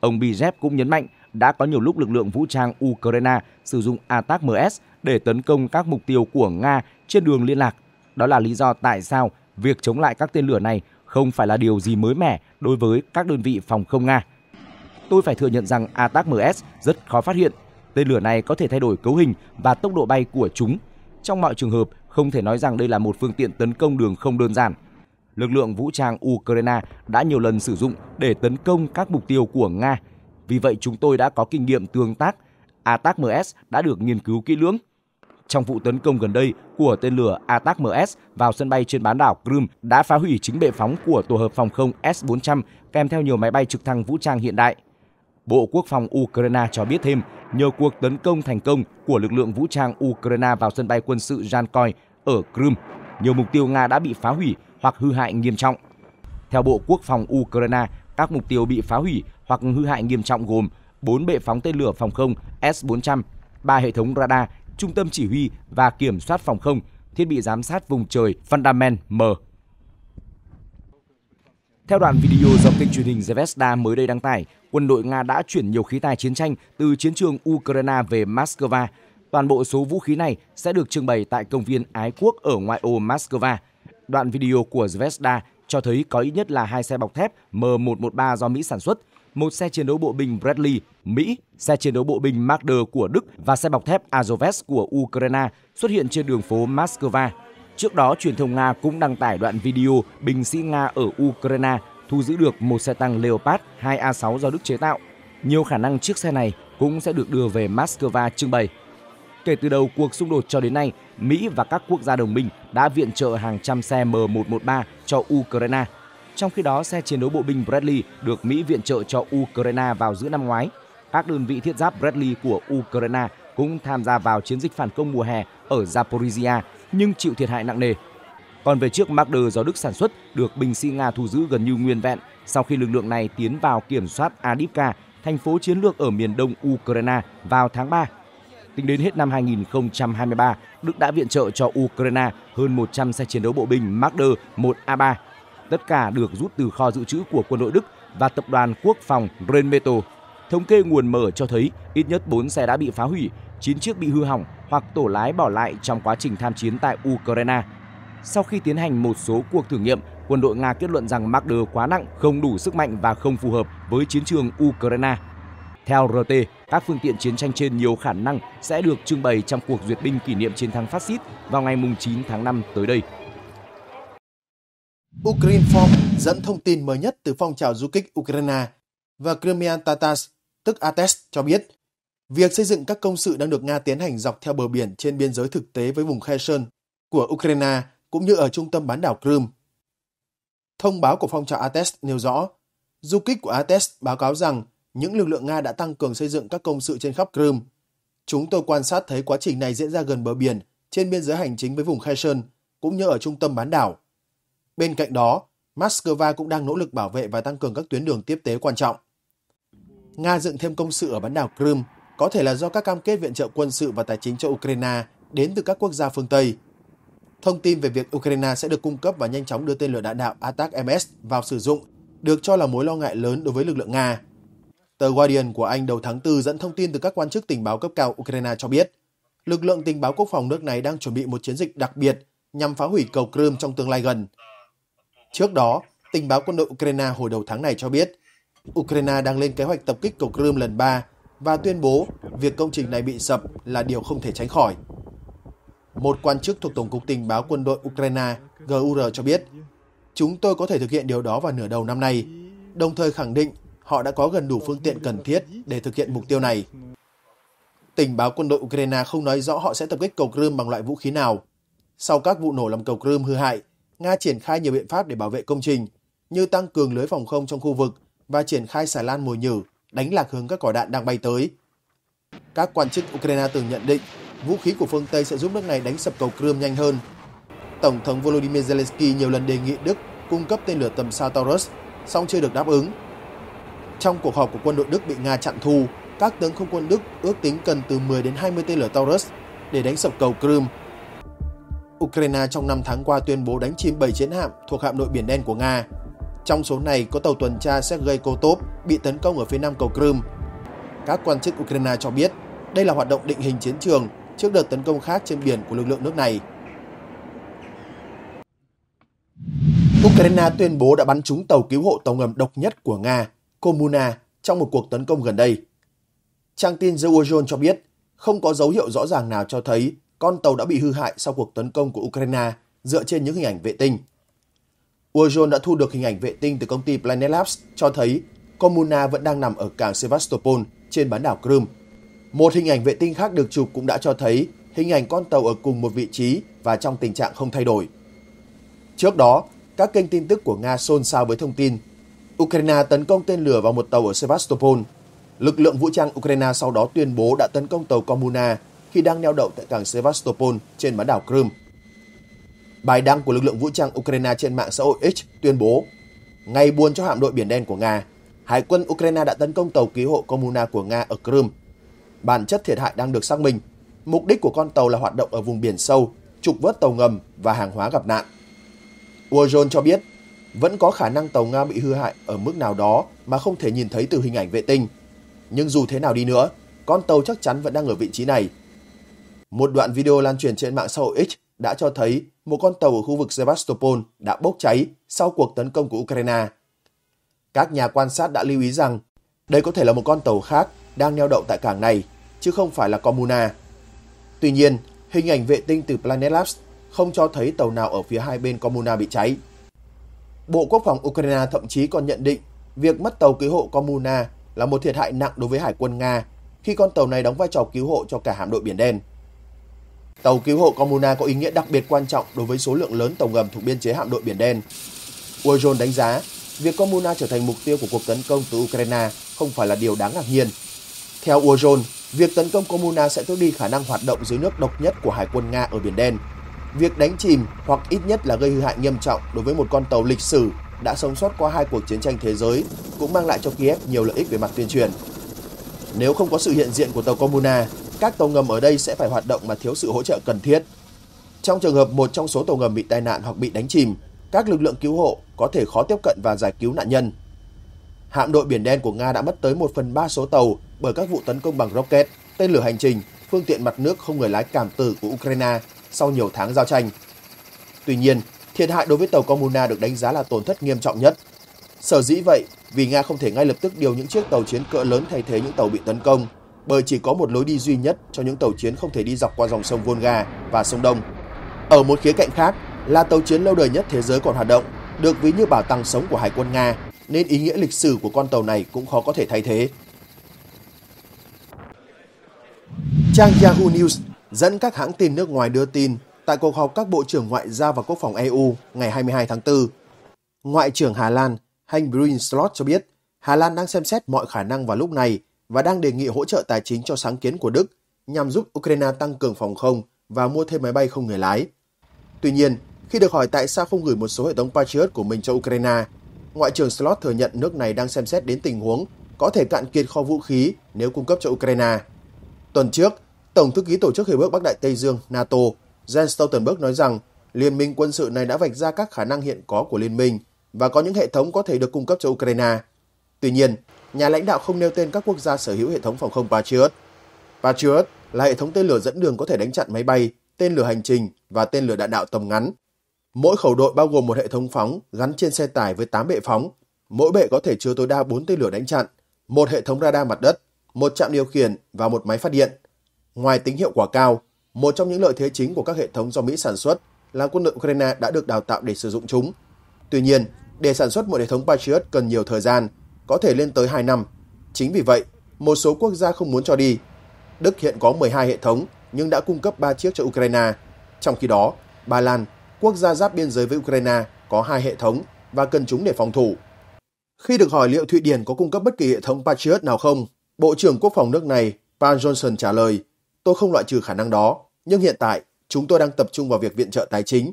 S3: Ông Bijev cũng nhấn mạnh đã có nhiều lúc lực lượng vũ trang Ukraine sử dụng Atak-MS để tấn công các mục tiêu của Nga trên đường liên lạc. Đó là lý do tại sao việc chống lại các tên lửa này không phải là điều gì mới mẻ đối với các đơn vị phòng không Nga. Tôi phải thừa nhận rằng ATAC-MS rất khó phát hiện. Tên lửa này có thể thay đổi cấu hình và tốc độ bay của chúng. Trong mọi trường hợp, không thể nói rằng đây là một phương tiện tấn công đường không đơn giản. Lực lượng vũ trang Ukraine đã nhiều lần sử dụng để tấn công các mục tiêu của Nga. Vì vậy, chúng tôi đã có kinh nghiệm tương tác. ATAC-MS đã được nghiên cứu kỹ lưỡng trong vụ tấn công gần đây của tên lửa Atak-MS vào sân bay trên bán đảo Crimea đã phá hủy chính bệ phóng của tổ hợp phòng không S-400 kèm theo nhiều máy bay trực thăng vũ trang hiện đại. Bộ Quốc phòng Ukraine cho biết thêm, nhờ cuộc tấn công thành công của lực lượng vũ trang Ukraine vào sân bay quân sự Jankoy ở Crimea, nhiều mục tiêu Nga đã bị phá hủy hoặc hư hại nghiêm trọng. Theo Bộ Quốc phòng Ukraine, các mục tiêu bị phá hủy hoặc hư hại nghiêm trọng gồm 4 bệ phóng tên lửa phòng không S-400, 3 hệ thống radar Trung tâm Chỉ huy và Kiểm soát Phòng không, thiết bị giám sát vùng trời Fundament M. Theo đoạn video do kênh truyền hình Zvezda mới đây đăng tải, quân đội Nga đã chuyển nhiều khí tài chiến tranh từ chiến trường Ukraine về Moscow. Toàn bộ số vũ khí này sẽ được trưng bày tại công viên Ái Quốc ở ngoại ô Moscow. Đoạn video của Zvezda cho thấy có ít nhất là hai xe bọc thép M113 do Mỹ sản xuất, một xe chiến đấu bộ binh Bradley, Mỹ, xe chiến đấu bộ binh Marder của Đức và xe bọc thép Azovets của Ukraine xuất hiện trên đường phố Moscow. Trước đó, truyền thông Nga cũng đăng tải đoạn video binh sĩ Nga ở Ukraine thu giữ được một xe tăng Leopard 2A6 do Đức chế tạo. Nhiều khả năng chiếc xe này cũng sẽ được đưa về Moscow trưng bày. Kể từ đầu cuộc xung đột cho đến nay, Mỹ và các quốc gia đồng minh đã viện trợ hàng trăm xe M113 cho Ukraine trong khi đó, xe chiến đấu bộ binh Bradley được Mỹ viện trợ cho Ukraine vào giữa năm ngoái. Các đơn vị thiết giáp Bradley của Ukraine cũng tham gia vào chiến dịch phản công mùa hè ở Zaporizhia nhưng chịu thiệt hại nặng nề. Còn về chiếc Marder do Đức sản xuất được binh sĩ Nga thu giữ gần như nguyên vẹn sau khi lực lượng này tiến vào kiểm soát Adipka thành phố chiến lược ở miền đông Ukraine vào tháng 3. Tính đến hết năm 2023, Đức đã viện trợ cho Ukraine hơn 100 xe chiến đấu bộ binh Marder 1A3 Tất cả được rút từ kho dự trữ của quân đội Đức và tập đoàn quốc phòng Rheinmetall. Thống kê nguồn mở cho thấy ít nhất 4 xe đã bị phá hủy, 9 chiếc bị hư hỏng hoặc tổ lái bỏ lại trong quá trình tham chiến tại Ukraine. Sau khi tiến hành một số cuộc thử nghiệm, quân đội Nga kết luận rằng Marder quá nặng, không đủ sức mạnh và không phù hợp với chiến trường Ukraine. Theo RT, các phương tiện chiến tranh trên nhiều khả năng sẽ được trưng bày trong cuộc duyệt binh kỷ niệm chiến thắng phát xít vào ngày 9 tháng 5 tới đây.
S1: Ukrinform dẫn thông tin mới nhất từ phong trào du kích Ukraine và Crimean Tatars, tức ATES, cho biết việc xây dựng các công sự đang được Nga tiến hành dọc theo bờ biển trên biên giới thực tế với vùng Kherson của Ukraine cũng như ở trung tâm bán đảo Crimea. Thông báo của phong trào ATES nêu rõ, du kích của ATES báo cáo rằng những lực lượng Nga đã tăng cường xây dựng các công sự trên khắp Crimea. Chúng tôi quan sát thấy quá trình này diễn ra gần bờ biển, trên biên giới hành chính với vùng Kherson, cũng như ở trung tâm bán đảo – Bên cạnh đó, Moscow cũng đang nỗ lực bảo vệ và tăng cường các tuyến đường tiếp tế quan trọng. Nga dựng thêm công sự ở bán đảo Crimea có thể là do các cam kết viện trợ quân sự và tài chính cho Ukraine đến từ các quốc gia phương Tây. Thông tin về việc Ukraine sẽ được cung cấp và nhanh chóng đưa tên lửa đạn đạo Atak-MS vào sử dụng được cho là mối lo ngại lớn đối với lực lượng Nga. Tờ Guardian của Anh đầu tháng 4 dẫn thông tin từ các quan chức tình báo cấp cao Ukraine cho biết, lực lượng tình báo quốc phòng nước này đang chuẩn bị một chiến dịch đặc biệt nhằm phá hủy cầu Crimea trong tương lai gần, Trước đó, tình báo quân đội Ukraine hồi đầu tháng này cho biết, Ukraine đang lên kế hoạch tập kích cầu Crimea lần 3 và tuyên bố việc công trình này bị sập là điều không thể tránh khỏi. Một quan chức thuộc Tổng cục Tình báo quân đội Ukraine GUR cho biết, chúng tôi có thể thực hiện điều đó vào nửa đầu năm nay, đồng thời khẳng định họ đã có gần đủ phương tiện cần thiết để thực hiện mục tiêu này. Tình báo quân đội Ukraine không nói rõ họ sẽ tập kích cầu Crimea bằng loại vũ khí nào. Sau các vụ nổ làm cầu Crimea hư hại, Nga triển khai nhiều biện pháp để bảo vệ công trình, như tăng cường lưới phòng không trong khu vực và triển khai xà lan mồi nhử đánh lạc hướng các quả đạn đang bay tới. Các quan chức Ukraine từng nhận định vũ khí của phương Tây sẽ giúp nước này đánh sập cầu Crimea nhanh hơn. Tổng thống Volodymyr Zelensky nhiều lần đề nghị Đức cung cấp tên lửa tầm xa Taurus, song chưa được đáp ứng. Trong cuộc họp của quân đội Đức bị Nga chặn thu, các tướng không quân Đức ước tính cần từ 10 đến 20 tên lửa Taurus để đánh sập cầu Crimea Ukraine trong 5 tháng qua tuyên bố đánh chìm 7 chiến hạm thuộc hạm đội Biển Đen của Nga. Trong số này có tàu tuần tra Sergei Kotov bị tấn công ở phía nam cầu Crimea. Các quan chức Ukraine cho biết đây là hoạt động định hình chiến trường trước đợt tấn công khác trên biển của lực lượng nước này. Ukraine tuyên bố đã bắn trúng tàu cứu hộ tàu ngầm độc nhất của Nga, Komuna, trong một cuộc tấn công gần đây. Trang tin The World Journal cho biết không có dấu hiệu rõ ràng nào cho thấy con tàu đã bị hư hại sau cuộc tấn công của Ukraine dựa trên những hình ảnh vệ tinh. Urjon đã thu được hình ảnh vệ tinh từ công ty Planet Labs cho thấy Komuna vẫn đang nằm ở cảng Sevastopol trên bán đảo Crimea. Một hình ảnh vệ tinh khác được chụp cũng đã cho thấy hình ảnh con tàu ở cùng một vị trí và trong tình trạng không thay đổi. Trước đó, các kênh tin tức của Nga xôn xao với thông tin Ukraine tấn công tên lửa vào một tàu ở Sevastopol. Lực lượng vũ trang Ukraine sau đó tuyên bố đã tấn công tàu Komuna khi đang neo đậu tại cảng Sevastopol trên bán đảo Crimea. Bài đăng của lực lượng vũ trang Ukraine trên mạng xã hội X tuyên bố, ngày buồn cho hạm đội Biển Đen của Nga, Hải quân Ukraine đã tấn công tàu cứu hộ Komuna của Nga ở Crimea. Bản chất thiệt hại đang được xác minh. Mục đích của con tàu là hoạt động ở vùng biển sâu, trục vớt tàu ngầm và hàng hóa gặp nạn. Uozon cho biết, vẫn có khả năng tàu Nga bị hư hại ở mức nào đó mà không thể nhìn thấy từ hình ảnh vệ tinh. Nhưng dù thế nào đi nữa, con tàu chắc chắn vẫn đang ở vị trí này một đoạn video lan truyền trên mạng xã hội X đã cho thấy một con tàu ở khu vực Sevastopol đã bốc cháy sau cuộc tấn công của Ukraine. Các nhà quan sát đã lưu ý rằng đây có thể là một con tàu khác đang neo đậu tại cảng này, chứ không phải là Comuna. Tuy nhiên, hình ảnh vệ tinh từ Planet Labs không cho thấy tàu nào ở phía hai bên Comuna bị cháy. Bộ Quốc phòng Ukraine thậm chí còn nhận định việc mất tàu cứu hộ Comuna là một thiệt hại nặng đối với Hải quân Nga khi con tàu này đóng vai trò cứu hộ cho cả hạm đội Biển Đen. Tàu cứu hộ Komuna có ý nghĩa đặc biệt quan trọng đối với số lượng lớn tàu ngầm thuộc biên chế hạm đội Biển Đen. World đánh giá, việc Komuna trở thành mục tiêu của cuộc tấn công từ Ukraine không phải là điều đáng ngạc nhiên. Theo World, việc tấn công Komuna sẽ tước đi khả năng hoạt động dưới nước độc nhất của Hải quân Nga ở Biển Đen. Việc đánh chìm hoặc ít nhất là gây hư hại nghiêm trọng đối với một con tàu lịch sử đã sống sót qua hai cuộc chiến tranh thế giới cũng mang lại cho Kiev nhiều lợi ích về mặt tuyên truyền. Nếu không có sự hiện diện của tàu Komuna, các tàu ngầm ở đây sẽ phải hoạt động mà thiếu sự hỗ trợ cần thiết. Trong trường hợp một trong số tàu ngầm bị tai nạn hoặc bị đánh chìm, các lực lượng cứu hộ có thể khó tiếp cận và giải cứu nạn nhân. Hạm đội Biển Đen của Nga đã mất tới 1 phần 3 số tàu bởi các vụ tấn công bằng rocket, tên lửa hành trình, phương tiện mặt nước không người lái cảm tử của Ukraine sau nhiều tháng giao tranh. Tuy nhiên, thiệt hại đối với tàu Komuna được đánh giá là tổn thất nghiêm trọng nhất. Sở dĩ vậy, vì Nga không thể ngay lập tức điều những chiếc tàu chiến cỡ lớn thay thế những tàu bị tấn công bởi chỉ có một lối đi duy nhất cho những tàu chiến không thể đi dọc qua dòng sông Volga và sông Đông. Ở một khía cạnh khác là tàu chiến lâu đời nhất thế giới còn hoạt động, được ví như bảo tàng sống của Hải quân Nga, nên ý nghĩa lịch sử của con tàu này cũng khó có thể thay thế. Trang Yahoo News dẫn các hãng tin nước ngoài đưa tin tại cuộc họp các bộ trưởng ngoại giao và quốc phòng EU ngày 22 tháng 4. Ngoại trưởng Hà Lan Hein Brun cho biết Hà Lan đang xem xét mọi khả năng vào lúc này và đang đề nghị hỗ trợ tài chính cho sáng kiến của Đức nhằm giúp Ukraine tăng cường phòng không và mua thêm máy bay không người lái. Tuy nhiên, khi được hỏi tại sao không gửi một số hệ thống Patriot của mình cho Ukraine, Ngoại trưởng Slot thừa nhận nước này đang xem xét đến tình huống có thể cạn kiệt kho vũ khí nếu cung cấp cho Ukraine. Tuần trước, Tổng thư ký Tổ chức Hiệp ước Bắc Đại Tây Dương NATO Jens Stoltenberg nói rằng liên minh quân sự này đã vạch ra các khả năng hiện có của liên minh và có những hệ thống có thể được cung cấp cho Ukraine. Tuy nhiên, nhà lãnh đạo không nêu tên các quốc gia sở hữu hệ thống phòng không Patriot. Patriot là hệ thống tên lửa dẫn đường có thể đánh chặn máy bay, tên lửa hành trình và tên lửa đạn đạo tầm ngắn. Mỗi khẩu đội bao gồm một hệ thống phóng gắn trên xe tải với 8 bệ phóng. Mỗi bệ có thể chứa tối đa 4 tên lửa đánh chặn, một hệ thống radar mặt đất, một trạm điều khiển và một máy phát điện. Ngoài tính hiệu quả cao, một trong những lợi thế chính của các hệ thống do Mỹ sản xuất là quân đội Ukraine đã được đào tạo để sử dụng chúng. Tuy nhiên, để sản xuất một hệ thống Patriot cần nhiều thời gian có thể lên tới 2 năm. Chính vì vậy, một số quốc gia không muốn cho đi. Đức hiện có 12 hệ thống nhưng đã cung cấp 3 chiếc cho Ukraine. Trong khi đó, Ba Lan, quốc gia giáp biên giới với Ukraine, có hai hệ thống và cần chúng để phòng thủ. Khi được hỏi liệu Thụy Điển có cung cấp bất kỳ hệ thống Patriot nào không, Bộ trưởng Quốc phòng nước này, Pan Johnson trả lời, tôi không loại trừ khả năng đó, nhưng hiện tại chúng tôi đang tập trung vào việc viện trợ tài chính.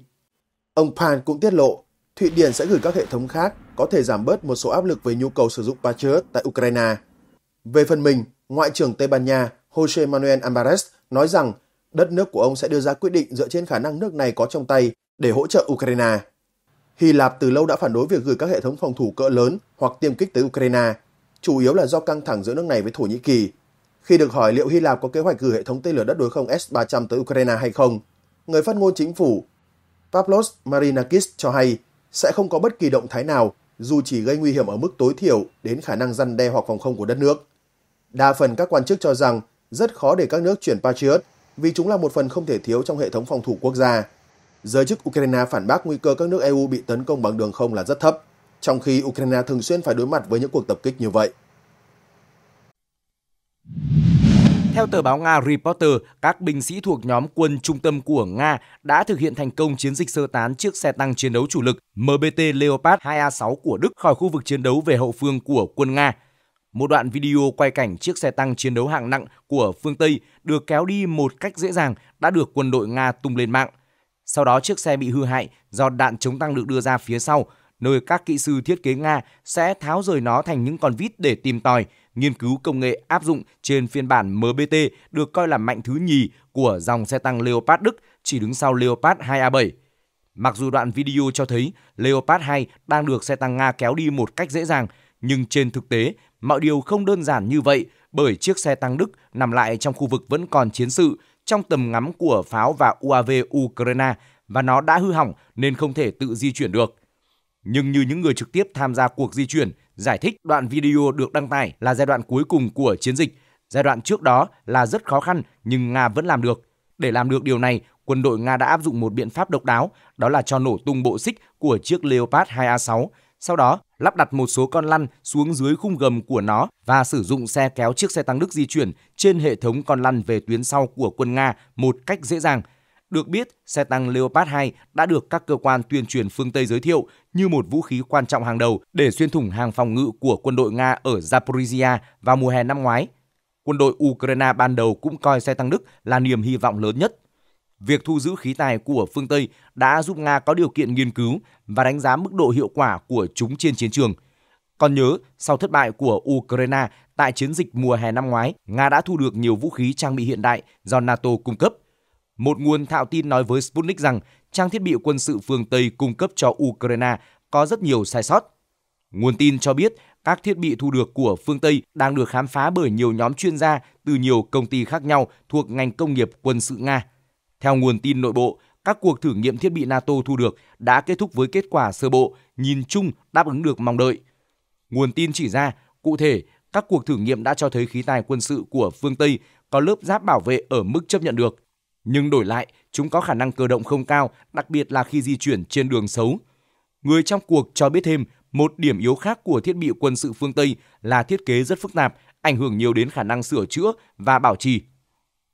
S1: Ông Pan cũng tiết lộ Thụy Điển sẽ gửi các hệ thống khác có thể giảm bớt một số áp lực về nhu cầu sử dụng Patriot tại Ukraine. Về phần mình, Ngoại trưởng Tây Ban Nha Jose Manuel Alvarez nói rằng đất nước của ông sẽ đưa ra quyết định dựa trên khả năng nước này có trong tay để hỗ trợ Ukraine. Hy Lạp từ lâu đã phản đối việc gửi các hệ thống phòng thủ cỡ lớn hoặc tiêm kích tới Ukraine, chủ yếu là do căng thẳng giữa nước này với Thổ Nhĩ Kỳ. Khi được hỏi liệu Hy Lạp có kế hoạch gửi hệ thống tên lửa đất đối không S-300 tới Ukraine hay không, người phát ngôn chính phủ Pavlos Marinakis cho hay sẽ không có bất kỳ động thái nào dù chỉ gây nguy hiểm ở mức tối thiểu đến khả năng răn đe hoặc phòng không của đất nước. Đa phần các quan chức cho rằng rất khó để các nước chuyển Patriot vì chúng là một phần không thể thiếu trong hệ thống phòng thủ quốc gia. Giới chức Ukraine phản bác nguy cơ các nước EU bị tấn công bằng đường không là rất thấp, trong khi Ukraine thường xuyên phải đối mặt với những cuộc tập kích như vậy.
S3: Theo tờ báo Nga Reporter, các binh sĩ thuộc nhóm quân trung tâm của Nga đã thực hiện thành công chiến dịch sơ tán chiếc xe tăng chiến đấu chủ lực MBT Leopard 2A6 của Đức khỏi khu vực chiến đấu về hậu phương của quân Nga. Một đoạn video quay cảnh chiếc xe tăng chiến đấu hạng nặng của phương Tây được kéo đi một cách dễ dàng đã được quân đội Nga tung lên mạng. Sau đó chiếc xe bị hư hại do đạn chống tăng được đưa ra phía sau, nơi các kỹ sư thiết kế Nga sẽ tháo rời nó thành những con vít để tìm tòi – nghiên cứu công nghệ áp dụng trên phiên bản MBT được coi là mạnh thứ nhì của dòng xe tăng Leopard Đức, chỉ đứng sau Leopard 2A7. Mặc dù đoạn video cho thấy Leopard 2 đang được xe tăng Nga kéo đi một cách dễ dàng, nhưng trên thực tế, mọi điều không đơn giản như vậy bởi chiếc xe tăng Đức nằm lại trong khu vực vẫn còn chiến sự, trong tầm ngắm của pháo và UAV Ukraine và nó đã hư hỏng nên không thể tự di chuyển được. Nhưng như những người trực tiếp tham gia cuộc di chuyển, giải thích đoạn video được đăng tải là giai đoạn cuối cùng của chiến dịch. Giai đoạn trước đó là rất khó khăn nhưng Nga vẫn làm được. Để làm được điều này, quân đội Nga đã áp dụng một biện pháp độc đáo, đó là cho nổ tung bộ xích của chiếc Leopard 2A6, sau đó lắp đặt một số con lăn xuống dưới khung gầm của nó và sử dụng xe kéo chiếc xe tăng Đức di chuyển trên hệ thống con lăn về tuyến sau của quân Nga một cách dễ dàng được biết, xe tăng Leopard 2 đã được các cơ quan tuyên truyền phương Tây giới thiệu như một vũ khí quan trọng hàng đầu để xuyên thủng hàng phòng ngự của quân đội Nga ở Zaporizhia vào mùa hè năm ngoái. Quân đội Ukraine ban đầu cũng coi xe tăng Đức là niềm hy vọng lớn nhất. Việc thu giữ khí tài của phương Tây đã giúp Nga có điều kiện nghiên cứu và đánh giá mức độ hiệu quả của chúng trên chiến trường. Còn nhớ, sau thất bại của Ukraine tại chiến dịch mùa hè năm ngoái, Nga đã thu được nhiều vũ khí trang bị hiện đại do NATO cung cấp. Một nguồn thạo tin nói với Sputnik rằng trang thiết bị quân sự phương Tây cung cấp cho Ukraine có rất nhiều sai sót. Nguồn tin cho biết các thiết bị thu được của phương Tây đang được khám phá bởi nhiều nhóm chuyên gia từ nhiều công ty khác nhau thuộc ngành công nghiệp quân sự Nga. Theo nguồn tin nội bộ, các cuộc thử nghiệm thiết bị NATO thu được đã kết thúc với kết quả sơ bộ, nhìn chung đáp ứng được mong đợi. Nguồn tin chỉ ra, cụ thể, các cuộc thử nghiệm đã cho thấy khí tài quân sự của phương Tây có lớp giáp bảo vệ ở mức chấp nhận được. Nhưng đổi lại, chúng có khả năng cơ động không cao, đặc biệt là khi di chuyển trên đường xấu. Người trong cuộc cho biết thêm, một điểm yếu khác của thiết bị quân sự phương Tây là thiết kế rất phức tạp, ảnh hưởng nhiều đến khả năng sửa chữa và bảo trì.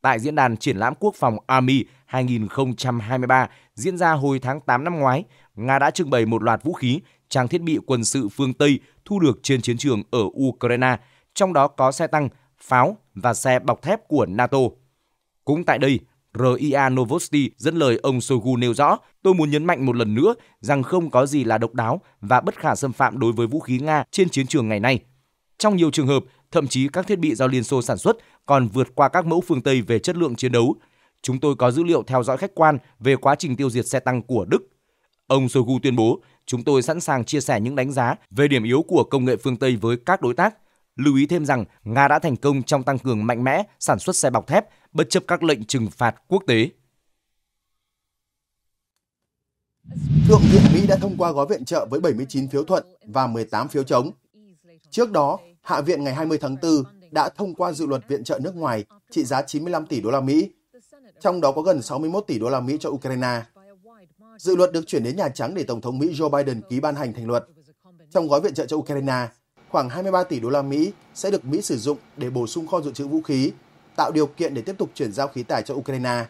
S3: Tại diễn đàn triển lãm quốc phòng Army 2023 diễn ra hồi tháng 8 năm ngoái, Nga đã trưng bày một loạt vũ khí, trang thiết bị quân sự phương Tây thu được trên chiến trường ở Ukraine, trong đó có xe tăng, pháo và xe bọc thép của NATO. Cũng tại đây, RIA Novosti dẫn lời ông Sogu nêu rõ, tôi muốn nhấn mạnh một lần nữa rằng không có gì là độc đáo và bất khả xâm phạm đối với vũ khí Nga trên chiến trường ngày nay. Trong nhiều trường hợp, thậm chí các thiết bị do Liên Xô sản xuất còn vượt qua các mẫu phương Tây về chất lượng chiến đấu. Chúng tôi có dữ liệu theo dõi khách quan về quá trình tiêu diệt xe tăng của Đức. Ông Sogu tuyên bố, chúng tôi sẵn sàng chia sẻ những đánh giá về điểm yếu của công nghệ phương Tây với các đối tác. Lưu ý thêm rằng Nga đã thành công trong tăng cường mạnh mẽ sản xuất xe bọc thép bất chấp các lệnh trừng phạt quốc tế.
S1: Thượng viện Mỹ đã thông qua gói viện trợ với 79 phiếu thuận và 18 phiếu chống. Trước đó, Hạ viện ngày 20 tháng 4 đã thông qua dự luật viện trợ nước ngoài trị giá 95 tỷ đô la Mỹ, trong đó có gần 61 tỷ đô la Mỹ cho Ukraine. Dự luật được chuyển đến Nhà Trắng để Tổng thống Mỹ Joe Biden ký ban hành thành luật. Trong gói viện trợ cho Ukraine, khoảng 23 tỷ đô la Mỹ sẽ được Mỹ sử dụng để bổ sung kho dự trữ vũ khí tạo điều kiện để tiếp tục chuyển giao khí tài cho Ukraine,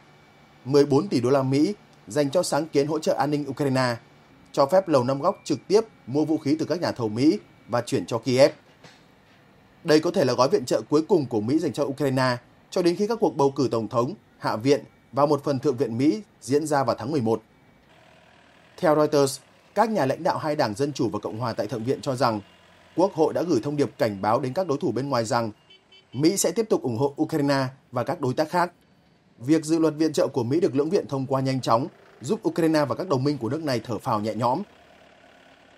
S1: 14 tỷ đô la Mỹ dành cho sáng kiến hỗ trợ an ninh Ukraine, cho phép Lầu Năm Góc trực tiếp mua vũ khí từ các nhà thầu Mỹ và chuyển cho Kiev. Đây có thể là gói viện trợ cuối cùng của Mỹ dành cho Ukraine cho đến khi các cuộc bầu cử tổng thống, hạ viện và một phần thượng viện Mỹ diễn ra vào tháng 11. Theo Reuters, các nhà lãnh đạo hai đảng Dân Chủ và Cộng Hòa tại Thượng viện cho rằng Quốc hội đã gửi thông điệp cảnh báo đến các đối thủ bên ngoài rằng Mỹ sẽ tiếp tục ủng hộ Ukraine và các đối tác khác. Việc dự luật viện trợ của Mỹ được lưỡng viện thông qua nhanh chóng giúp Ukraine và các đồng minh của nước này thở phào nhẹ nhõm.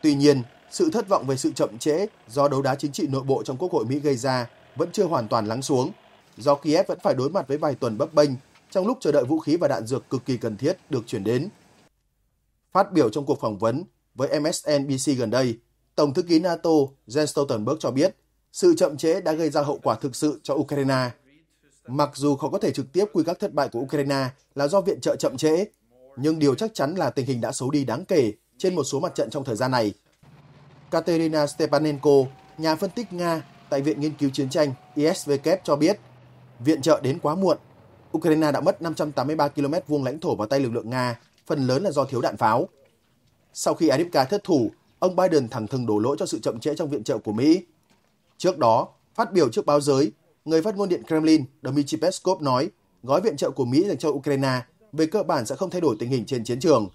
S1: Tuy nhiên, sự thất vọng về sự chậm trễ do đấu đá chính trị nội bộ trong Quốc hội Mỹ gây ra vẫn chưa hoàn toàn lắng xuống, do Kiev vẫn phải đối mặt với vài tuần bấp bênh trong lúc chờ đợi vũ khí và đạn dược cực kỳ cần thiết được chuyển đến. Phát biểu trong cuộc phỏng vấn với MSNBC gần đây, Tổng thư ký NATO Jens Stoltenberg cho biết sự chậm trễ đã gây ra hậu quả thực sự cho Ukraine. Mặc dù khó có thể trực tiếp quy các thất bại của Ukraine là do viện trợ chậm trễ, nhưng điều chắc chắn là tình hình đã xấu đi đáng kể trên một số mặt trận trong thời gian này. Katerina Stepanenko, nhà phân tích Nga tại Viện Nghiên cứu Chiến tranh ISVK cho biết, viện trợ đến quá muộn. Ukraine đã mất 583 km vuông lãnh thổ vào tay lực lượng Nga, phần lớn là do thiếu đạn pháo. Sau khi Adipka thất thủ, ông Biden thẳng thừng đổ lỗi cho sự chậm trễ trong viện trợ của Mỹ Trước đó, phát biểu trước báo giới, người phát ngôn điện Kremlin Dmitry Peskov nói gói viện trợ của Mỹ dành cho Ukraine về cơ bản sẽ không thay đổi tình hình trên chiến trường.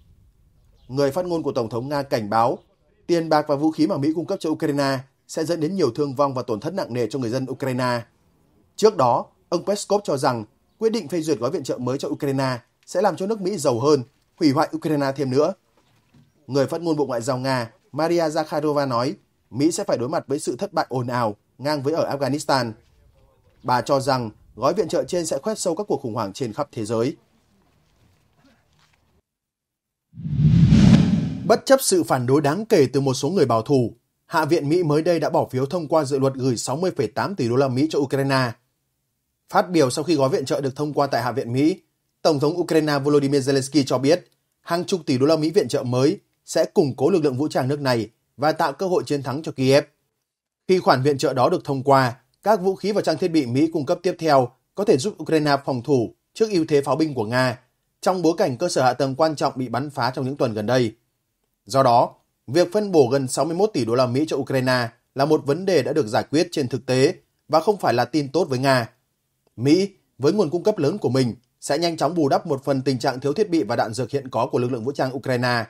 S1: Người phát ngôn của Tổng thống Nga cảnh báo tiền bạc và vũ khí mà Mỹ cung cấp cho Ukraine sẽ dẫn đến nhiều thương vong và tổn thất nặng nề cho người dân Ukraine. Trước đó, ông Peskov cho rằng quyết định phê duyệt gói viện trợ mới cho Ukraine sẽ làm cho nước Mỹ giàu hơn, hủy hoại Ukraine thêm nữa. Người phát ngôn Bộ Ngoại giao Nga Maria Zakharova nói Mỹ sẽ phải đối mặt với sự thất bại ồn ào ngang với ở Afghanistan. Bà cho rằng gói viện trợ trên sẽ khoét sâu các cuộc khủng hoảng trên khắp thế giới. Bất chấp sự phản đối đáng kể từ một số người bảo thủ, Hạ viện Mỹ mới đây đã bỏ phiếu thông qua dự luật gửi 60,8 tỷ đô la Mỹ cho Ukraine. Phát biểu sau khi gói viện trợ được thông qua tại Hạ viện Mỹ, Tổng thống Ukraine Volodymyr Zelensky cho biết hàng chục tỷ đô la Mỹ viện trợ mới sẽ củng cố lực lượng vũ trang nước này và tạo cơ hội chiến thắng cho Kiev. Khi khoản viện trợ đó được thông qua, các vũ khí và trang thiết bị Mỹ cung cấp tiếp theo có thể giúp Ukraine phòng thủ trước ưu thế pháo binh của Nga trong bối cảnh cơ sở hạ tầng quan trọng bị bắn phá trong những tuần gần đây. Do đó, việc phân bổ gần 61 tỷ đô la Mỹ cho Ukraine là một vấn đề đã được giải quyết trên thực tế và không phải là tin tốt với Nga. Mỹ, với nguồn cung cấp lớn của mình, sẽ nhanh chóng bù đắp một phần tình trạng thiếu thiết bị và đạn dược hiện có của lực lượng vũ trang Ukraine.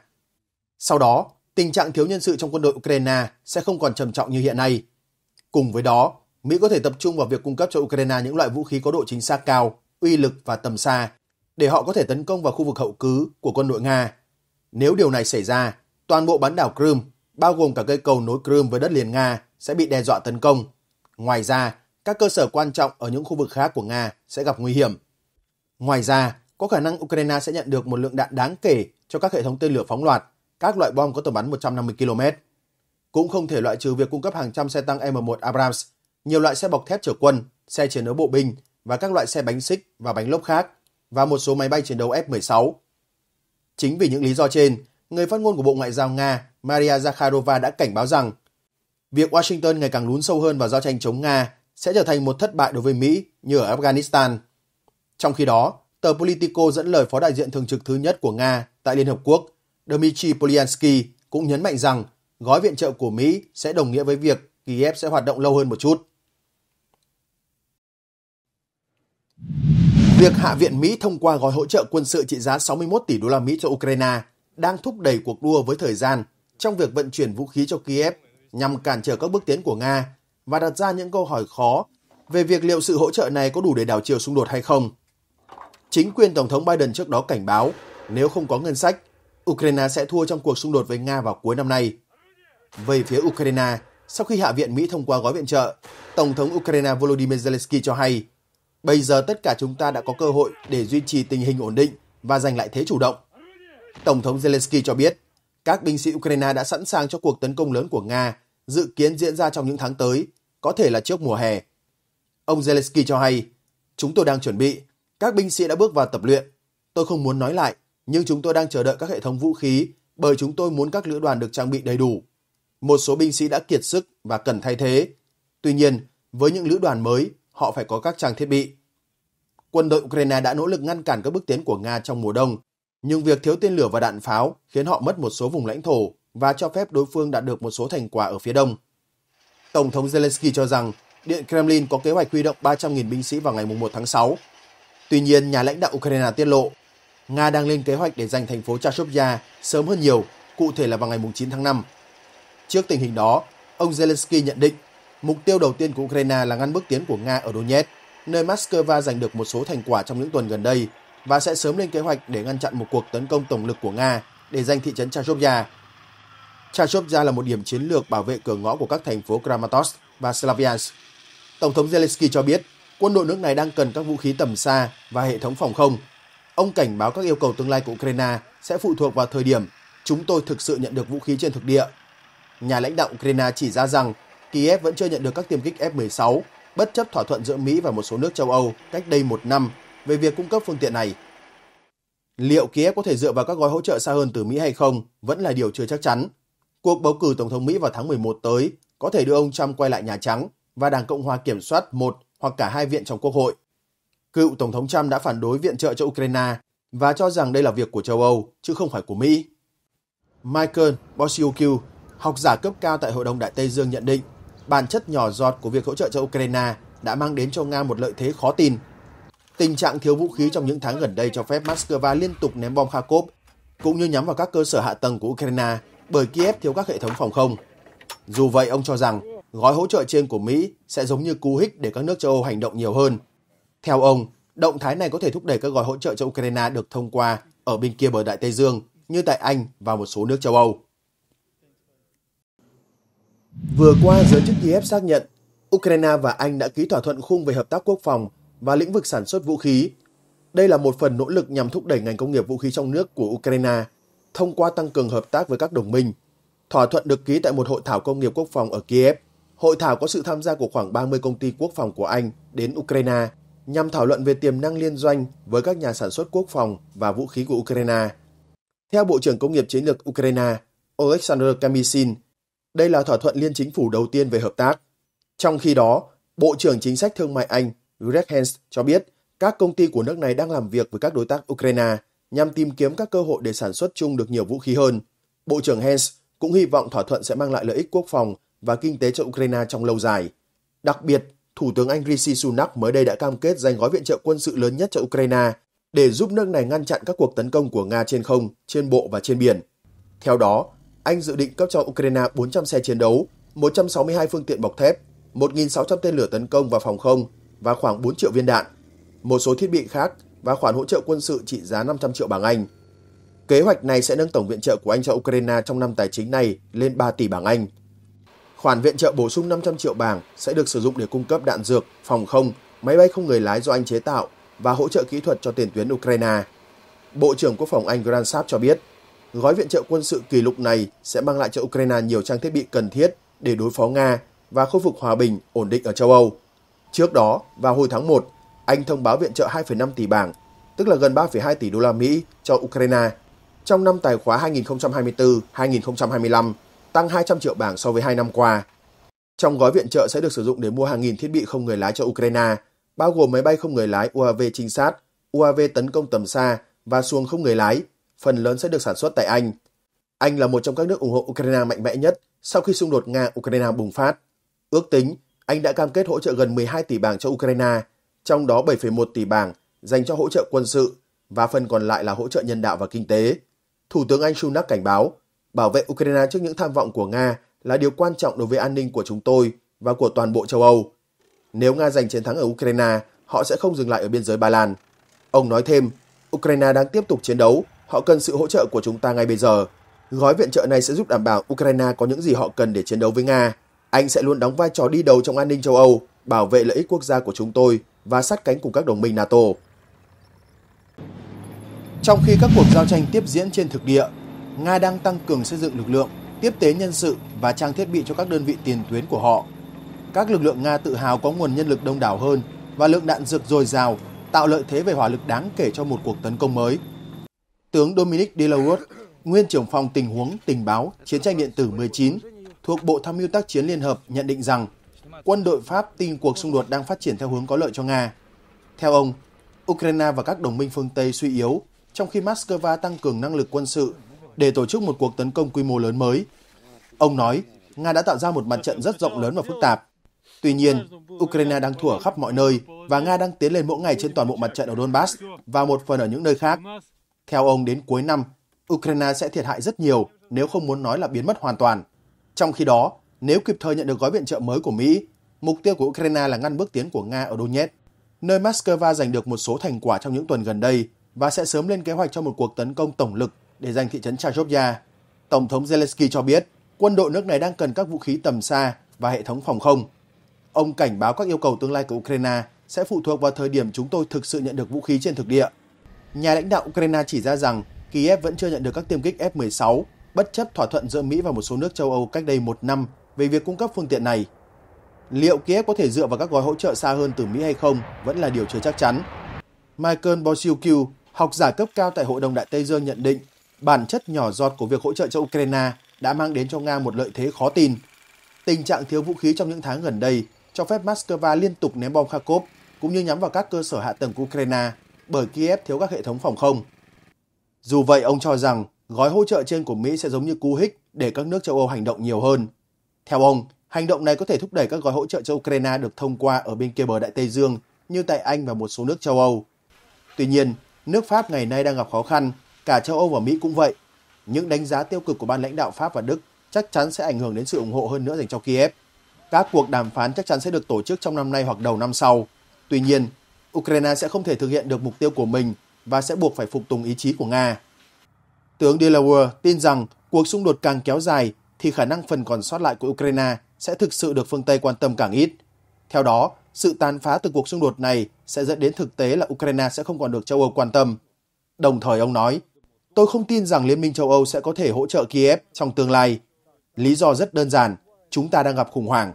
S1: Sau đó, tình trạng thiếu nhân sự trong quân đội Ukraine sẽ không còn trầm trọng như hiện nay. Cùng với đó, Mỹ có thể tập trung vào việc cung cấp cho Ukraine những loại vũ khí có độ chính xác cao, uy lực và tầm xa để họ có thể tấn công vào khu vực hậu cứ của quân đội Nga. Nếu điều này xảy ra, toàn bộ bán đảo Crimea, bao gồm cả cây cầu nối Crimea với đất liền Nga, sẽ bị đe dọa tấn công. Ngoài ra, các cơ sở quan trọng ở những khu vực khác của Nga sẽ gặp nguy hiểm. Ngoài ra, có khả năng Ukraine sẽ nhận được một lượng đạn đáng kể cho các hệ thống tên lửa phóng loạt các loại bom có tầm bắn 150 km. Cũng không thể loại trừ việc cung cấp hàng trăm xe tăng M1 Abrams, nhiều loại xe bọc thép chở quân, xe chiến đấu bộ binh và các loại xe bánh xích và bánh lốp khác và một số máy bay chiến đấu F-16. Chính vì những lý do trên, người phát ngôn của Bộ Ngoại giao Nga Maria Zakharova đã cảnh báo rằng việc Washington ngày càng lún sâu hơn vào giao tranh chống Nga sẽ trở thành một thất bại đối với Mỹ như ở Afghanistan. Trong khi đó, tờ Politico dẫn lời phó đại diện thường trực thứ nhất của Nga tại Liên Hợp Quốc Dmitry Polyansky cũng nhấn mạnh rằng gói viện trợ của Mỹ sẽ đồng nghĩa với việc Kiev sẽ hoạt động lâu hơn một chút. Việc Hạ viện Mỹ thông qua gói hỗ trợ quân sự trị giá 61 tỷ đô la Mỹ cho Ukraine đang thúc đẩy cuộc đua với thời gian trong việc vận chuyển vũ khí cho Kiev nhằm cản trở các bước tiến của Nga và đặt ra những câu hỏi khó về việc liệu sự hỗ trợ này có đủ để đảo chiều xung đột hay không. Chính quyền Tổng thống Biden trước đó cảnh báo nếu không có ngân sách, Ukraine sẽ thua trong cuộc xung đột với Nga vào cuối năm nay. Về phía Ukraine, sau khi Hạ viện Mỹ thông qua gói viện trợ, Tổng thống Ukraine Volodymyr Zelensky cho hay, bây giờ tất cả chúng ta đã có cơ hội để duy trì tình hình ổn định và giành lại thế chủ động. Tổng thống Zelensky cho biết, các binh sĩ Ukraine đã sẵn sàng cho cuộc tấn công lớn của Nga, dự kiến diễn ra trong những tháng tới, có thể là trước mùa hè. Ông Zelensky cho hay, chúng tôi đang chuẩn bị, các binh sĩ đã bước vào tập luyện. Tôi không muốn nói lại, nhưng chúng tôi đang chờ đợi các hệ thống vũ khí bởi chúng tôi muốn các lữ đoàn được trang bị đầy đủ. Một số binh sĩ đã kiệt sức và cần thay thế. Tuy nhiên, với những lữ đoàn mới, họ phải có các trang thiết bị. Quân đội Ukraine đã nỗ lực ngăn cản các bước tiến của Nga trong mùa đông, nhưng việc thiếu tên lửa và đạn pháo khiến họ mất một số vùng lãnh thổ và cho phép đối phương đạt được một số thành quả ở phía đông. Tổng thống Zelensky cho rằng Điện Kremlin có kế hoạch huy động 300.000 binh sĩ vào ngày 1 tháng 6. Tuy nhiên, nhà lãnh đạo Ukraine tiết lộ Nga đang lên kế hoạch để giành thành phố Chashopya sớm hơn nhiều, cụ thể là vào ngày 9 tháng 5. Trước tình hình đó, ông Zelensky nhận định mục tiêu đầu tiên của Ukraine là ngăn bước tiến của Nga ở Donetsk, nơi Moscow giành được một số thành quả trong những tuần gần đây và sẽ sớm lên kế hoạch để ngăn chặn một cuộc tấn công tổng lực của Nga để giành thị trấn Chashopya. Chashopya là một điểm chiến lược bảo vệ cửa ngõ của các thành phố Kramatorsk và Slaviansk. Tổng thống Zelensky cho biết quân đội nước này đang cần các vũ khí tầm xa và hệ thống phòng không Ông cảnh báo các yêu cầu tương lai của Ukraine sẽ phụ thuộc vào thời điểm chúng tôi thực sự nhận được vũ khí trên thực địa. Nhà lãnh đạo Ukraine chỉ ra rằng Kiev vẫn chưa nhận được các tiêm kích F-16, bất chấp thỏa thuận giữa Mỹ và một số nước châu Âu cách đây một năm về việc cung cấp phương tiện này. Liệu Kiev có thể dựa vào các gói hỗ trợ xa hơn từ Mỹ hay không vẫn là điều chưa chắc chắn. Cuộc bầu cử Tổng thống Mỹ vào tháng 11 tới có thể đưa ông Trump quay lại Nhà Trắng và Đảng Cộng Hòa kiểm soát một hoặc cả hai viện trong Quốc hội cựu Tổng thống Trump đã phản đối viện trợ cho Ukraine và cho rằng đây là việc của châu Âu, chứ không phải của Mỹ. Michael Bosiukiu, học giả cấp cao tại Hội đồng Đại Tây Dương nhận định, bản chất nhỏ giọt của việc hỗ trợ cho Ukraine đã mang đến cho Nga một lợi thế khó tin. Tình trạng thiếu vũ khí trong những tháng gần đây cho phép Moscow liên tục ném bom Kharkov, cũng như nhắm vào các cơ sở hạ tầng của Ukraine bởi Kiev thiếu các hệ thống phòng không. Dù vậy, ông cho rằng gói hỗ trợ trên của Mỹ sẽ giống như cú hích để các nước châu Âu hành động nhiều hơn theo ông, động thái này có thể thúc đẩy các gói hỗ trợ cho Ukraine được thông qua ở bên kia bờ Đại Tây Dương như tại Anh và một số nước châu Âu. Vừa qua, giới chức Kiev xác nhận Ukraine và Anh đã ký thỏa thuận khung về hợp tác quốc phòng và lĩnh vực sản xuất vũ khí. Đây là một phần nỗ lực nhằm thúc đẩy ngành công nghiệp vũ khí trong nước của Ukraine thông qua tăng cường hợp tác với các đồng minh. Thỏa thuận được ký tại một hội thảo công nghiệp quốc phòng ở Kiev. Hội thảo có sự tham gia của khoảng 30 công ty quốc phòng của Anh đến Ukraine nhằm thảo luận về tiềm năng liên doanh với các nhà sản xuất quốc phòng và vũ khí của Ukraine. Theo Bộ trưởng Công nghiệp Chiến lược Ukraine, Oleksandr Kamishin, đây là thỏa thuận liên chính phủ đầu tiên về hợp tác. Trong khi đó, Bộ trưởng Chính sách Thương mại Anh Greg Hens cho biết các công ty của nước này đang làm việc với các đối tác Ukraine nhằm tìm kiếm các cơ hội để sản xuất chung được nhiều vũ khí hơn. Bộ trưởng Hens cũng hy vọng thỏa thuận sẽ mang lại lợi ích quốc phòng và kinh tế cho Ukraine trong lâu dài. Đặc biệt, Thủ tướng Anh Rishi Sunak mới đây đã cam kết dành gói viện trợ quân sự lớn nhất cho Ukraine để giúp nước này ngăn chặn các cuộc tấn công của Nga trên không, trên bộ và trên biển. Theo đó, Anh dự định cấp cho Ukraine 400 xe chiến đấu, 162 phương tiện bọc thép, 1.600 tên lửa tấn công và phòng không và khoảng 4 triệu viên đạn, một số thiết bị khác và khoản hỗ trợ quân sự trị giá 500 triệu bảng Anh. Kế hoạch này sẽ nâng tổng viện trợ của Anh cho Ukraine trong năm tài chính này lên 3 tỷ bảng Anh. Khoản viện trợ bổ sung 500 triệu bảng sẽ được sử dụng để cung cấp đạn dược, phòng không, máy bay không người lái do Anh chế tạo và hỗ trợ kỹ thuật cho tiền tuyến Ukraine. Bộ trưởng Quốc phòng Anh Grant Sapp cho biết, gói viện trợ quân sự kỷ lục này sẽ mang lại cho Ukraine nhiều trang thiết bị cần thiết để đối phó Nga và khôi phục hòa bình, ổn định ở châu Âu. Trước đó, vào hồi tháng 1, Anh thông báo viện trợ 2,5 tỷ bảng, tức là gần 3,2 tỷ đô la Mỹ cho Ukraine trong năm tài khóa 2024-2025 tăng 200 triệu bảng so với hai năm qua. Trong gói viện trợ sẽ được sử dụng để mua hàng nghìn thiết bị không người lái cho Ukraine, bao gồm máy bay không người lái UAV trinh sát, UAV tấn công tầm xa và xuồng không người lái, phần lớn sẽ được sản xuất tại Anh. Anh là một trong các nước ủng hộ Ukraine mạnh mẽ nhất sau khi xung đột Nga-Ukraine bùng phát. Ước tính, Anh đã cam kết hỗ trợ gần 12 tỷ bảng cho Ukraine, trong đó 7,1 tỷ bảng dành cho hỗ trợ quân sự và phần còn lại là hỗ trợ nhân đạo và kinh tế. Thủ tướng Anh Sunak cảnh báo Bảo vệ Ukraine trước những tham vọng của Nga là điều quan trọng đối với an ninh của chúng tôi và của toàn bộ châu Âu. Nếu Nga giành chiến thắng ở Ukraine, họ sẽ không dừng lại ở biên giới Ba Lan. Ông nói thêm, Ukraine đang tiếp tục chiến đấu, họ cần sự hỗ trợ của chúng ta ngay bây giờ. Gói viện trợ này sẽ giúp đảm bảo Ukraine có những gì họ cần để chiến đấu với Nga. Anh sẽ luôn đóng vai trò đi đầu trong an ninh châu Âu, bảo vệ lợi ích quốc gia của chúng tôi và sát cánh cùng các đồng minh NATO. Trong khi các cuộc giao tranh tiếp diễn trên thực địa, Nga đang tăng cường xây dựng lực lượng, tiếp tế nhân sự và trang thiết bị cho các đơn vị tiền tuyến của họ. Các lực lượng Nga tự hào có nguồn nhân lực đông đảo hơn và lượng đạn dược dồi dào, tạo lợi thế về hỏa lực đáng kể cho một cuộc tấn công mới. Tướng Dominic Delaware, nguyên trưởng phòng tình huống tình báo chiến tranh điện tử 19 thuộc Bộ Tham mưu tác chiến Liên hợp nhận định rằng quân đội Pháp tin cuộc xung đột đang phát triển theo hướng có lợi cho Nga. Theo ông, Ukraine và các đồng minh phương Tây suy yếu, trong khi Moscow tăng cường năng lực quân sự để tổ chức một cuộc tấn công quy mô lớn mới. Ông nói, Nga đã tạo ra một mặt trận rất rộng lớn và phức tạp. Tuy nhiên, Ukraine đang thua ở khắp mọi nơi và Nga đang tiến lên mỗi ngày trên toàn bộ mặt trận ở Donbass và một phần ở những nơi khác. Theo ông, đến cuối năm, Ukraine sẽ thiệt hại rất nhiều nếu không muốn nói là biến mất hoàn toàn. Trong khi đó, nếu kịp thời nhận được gói viện trợ mới của Mỹ, mục tiêu của Ukraine là ngăn bước tiến của Nga ở Donetsk, nơi Moscow giành được một số thành quả trong những tuần gần đây và sẽ sớm lên kế hoạch cho một cuộc tấn công tổng lực để giành thị trấn Chashovya. Tổng thống Zelensky cho biết quân đội nước này đang cần các vũ khí tầm xa và hệ thống phòng không. Ông cảnh báo các yêu cầu tương lai của Ukraine sẽ phụ thuộc vào thời điểm chúng tôi thực sự nhận được vũ khí trên thực địa. Nhà lãnh đạo Ukraine chỉ ra rằng Kiev vẫn chưa nhận được các tiêm kích F-16, bất chấp thỏa thuận giữa Mỹ và một số nước châu Âu cách đây một năm về việc cung cấp phương tiện này. Liệu Kiev có thể dựa vào các gói hỗ trợ xa hơn từ Mỹ hay không vẫn là điều chưa chắc chắn. Michael Bosiukiu, học giả cấp cao tại Hội đồng Đại Tây Dương nhận định bản chất nhỏ giọt của việc hỗ trợ cho Ukraine đã mang đến cho Nga một lợi thế khó tin. Tình trạng thiếu vũ khí trong những tháng gần đây cho phép Moscow liên tục ném bom Kharkov cũng như nhắm vào các cơ sở hạ tầng của Ukraine bởi Kiev thiếu các hệ thống phòng không. Dù vậy, ông cho rằng gói hỗ trợ trên của Mỹ sẽ giống như cú hích để các nước châu Âu hành động nhiều hơn. Theo ông, hành động này có thể thúc đẩy các gói hỗ trợ cho Ukraine được thông qua ở bên kia bờ Đại Tây Dương như tại Anh và một số nước châu Âu. Tuy nhiên, nước Pháp ngày nay đang gặp khó khăn Cả châu Âu và Mỹ cũng vậy. Những đánh giá tiêu cực của ban lãnh đạo Pháp và Đức chắc chắn sẽ ảnh hưởng đến sự ủng hộ hơn nữa dành cho Kiev. Các cuộc đàm phán chắc chắn sẽ được tổ chức trong năm nay hoặc đầu năm sau. Tuy nhiên, Ukraine sẽ không thể thực hiện được mục tiêu của mình và sẽ buộc phải phục tùng ý chí của Nga. Tướng Delaware tin rằng cuộc xung đột càng kéo dài thì khả năng phần còn sót lại của Ukraine sẽ thực sự được phương Tây quan tâm càng ít. Theo đó, sự tàn phá từ cuộc xung đột này sẽ dẫn đến thực tế là Ukraine sẽ không còn được châu Âu quan tâm. Đồng thời ông nói, Tôi không tin rằng Liên minh châu Âu sẽ có thể hỗ trợ Kiev trong tương lai. Lý do rất đơn giản, chúng ta đang gặp khủng hoảng.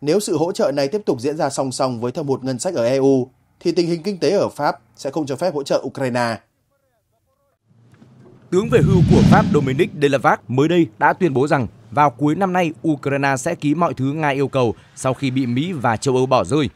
S1: Nếu sự hỗ trợ này tiếp tục diễn ra song song với thâm hụt ngân sách ở EU, thì tình hình kinh tế ở Pháp sẽ không cho phép hỗ trợ Ukraine.
S3: Tướng về hưu của Pháp Dominic delavac mới đây đã tuyên bố rằng vào cuối năm nay Ukraine sẽ ký mọi thứ Nga yêu cầu sau khi bị Mỹ và châu Âu bỏ rơi.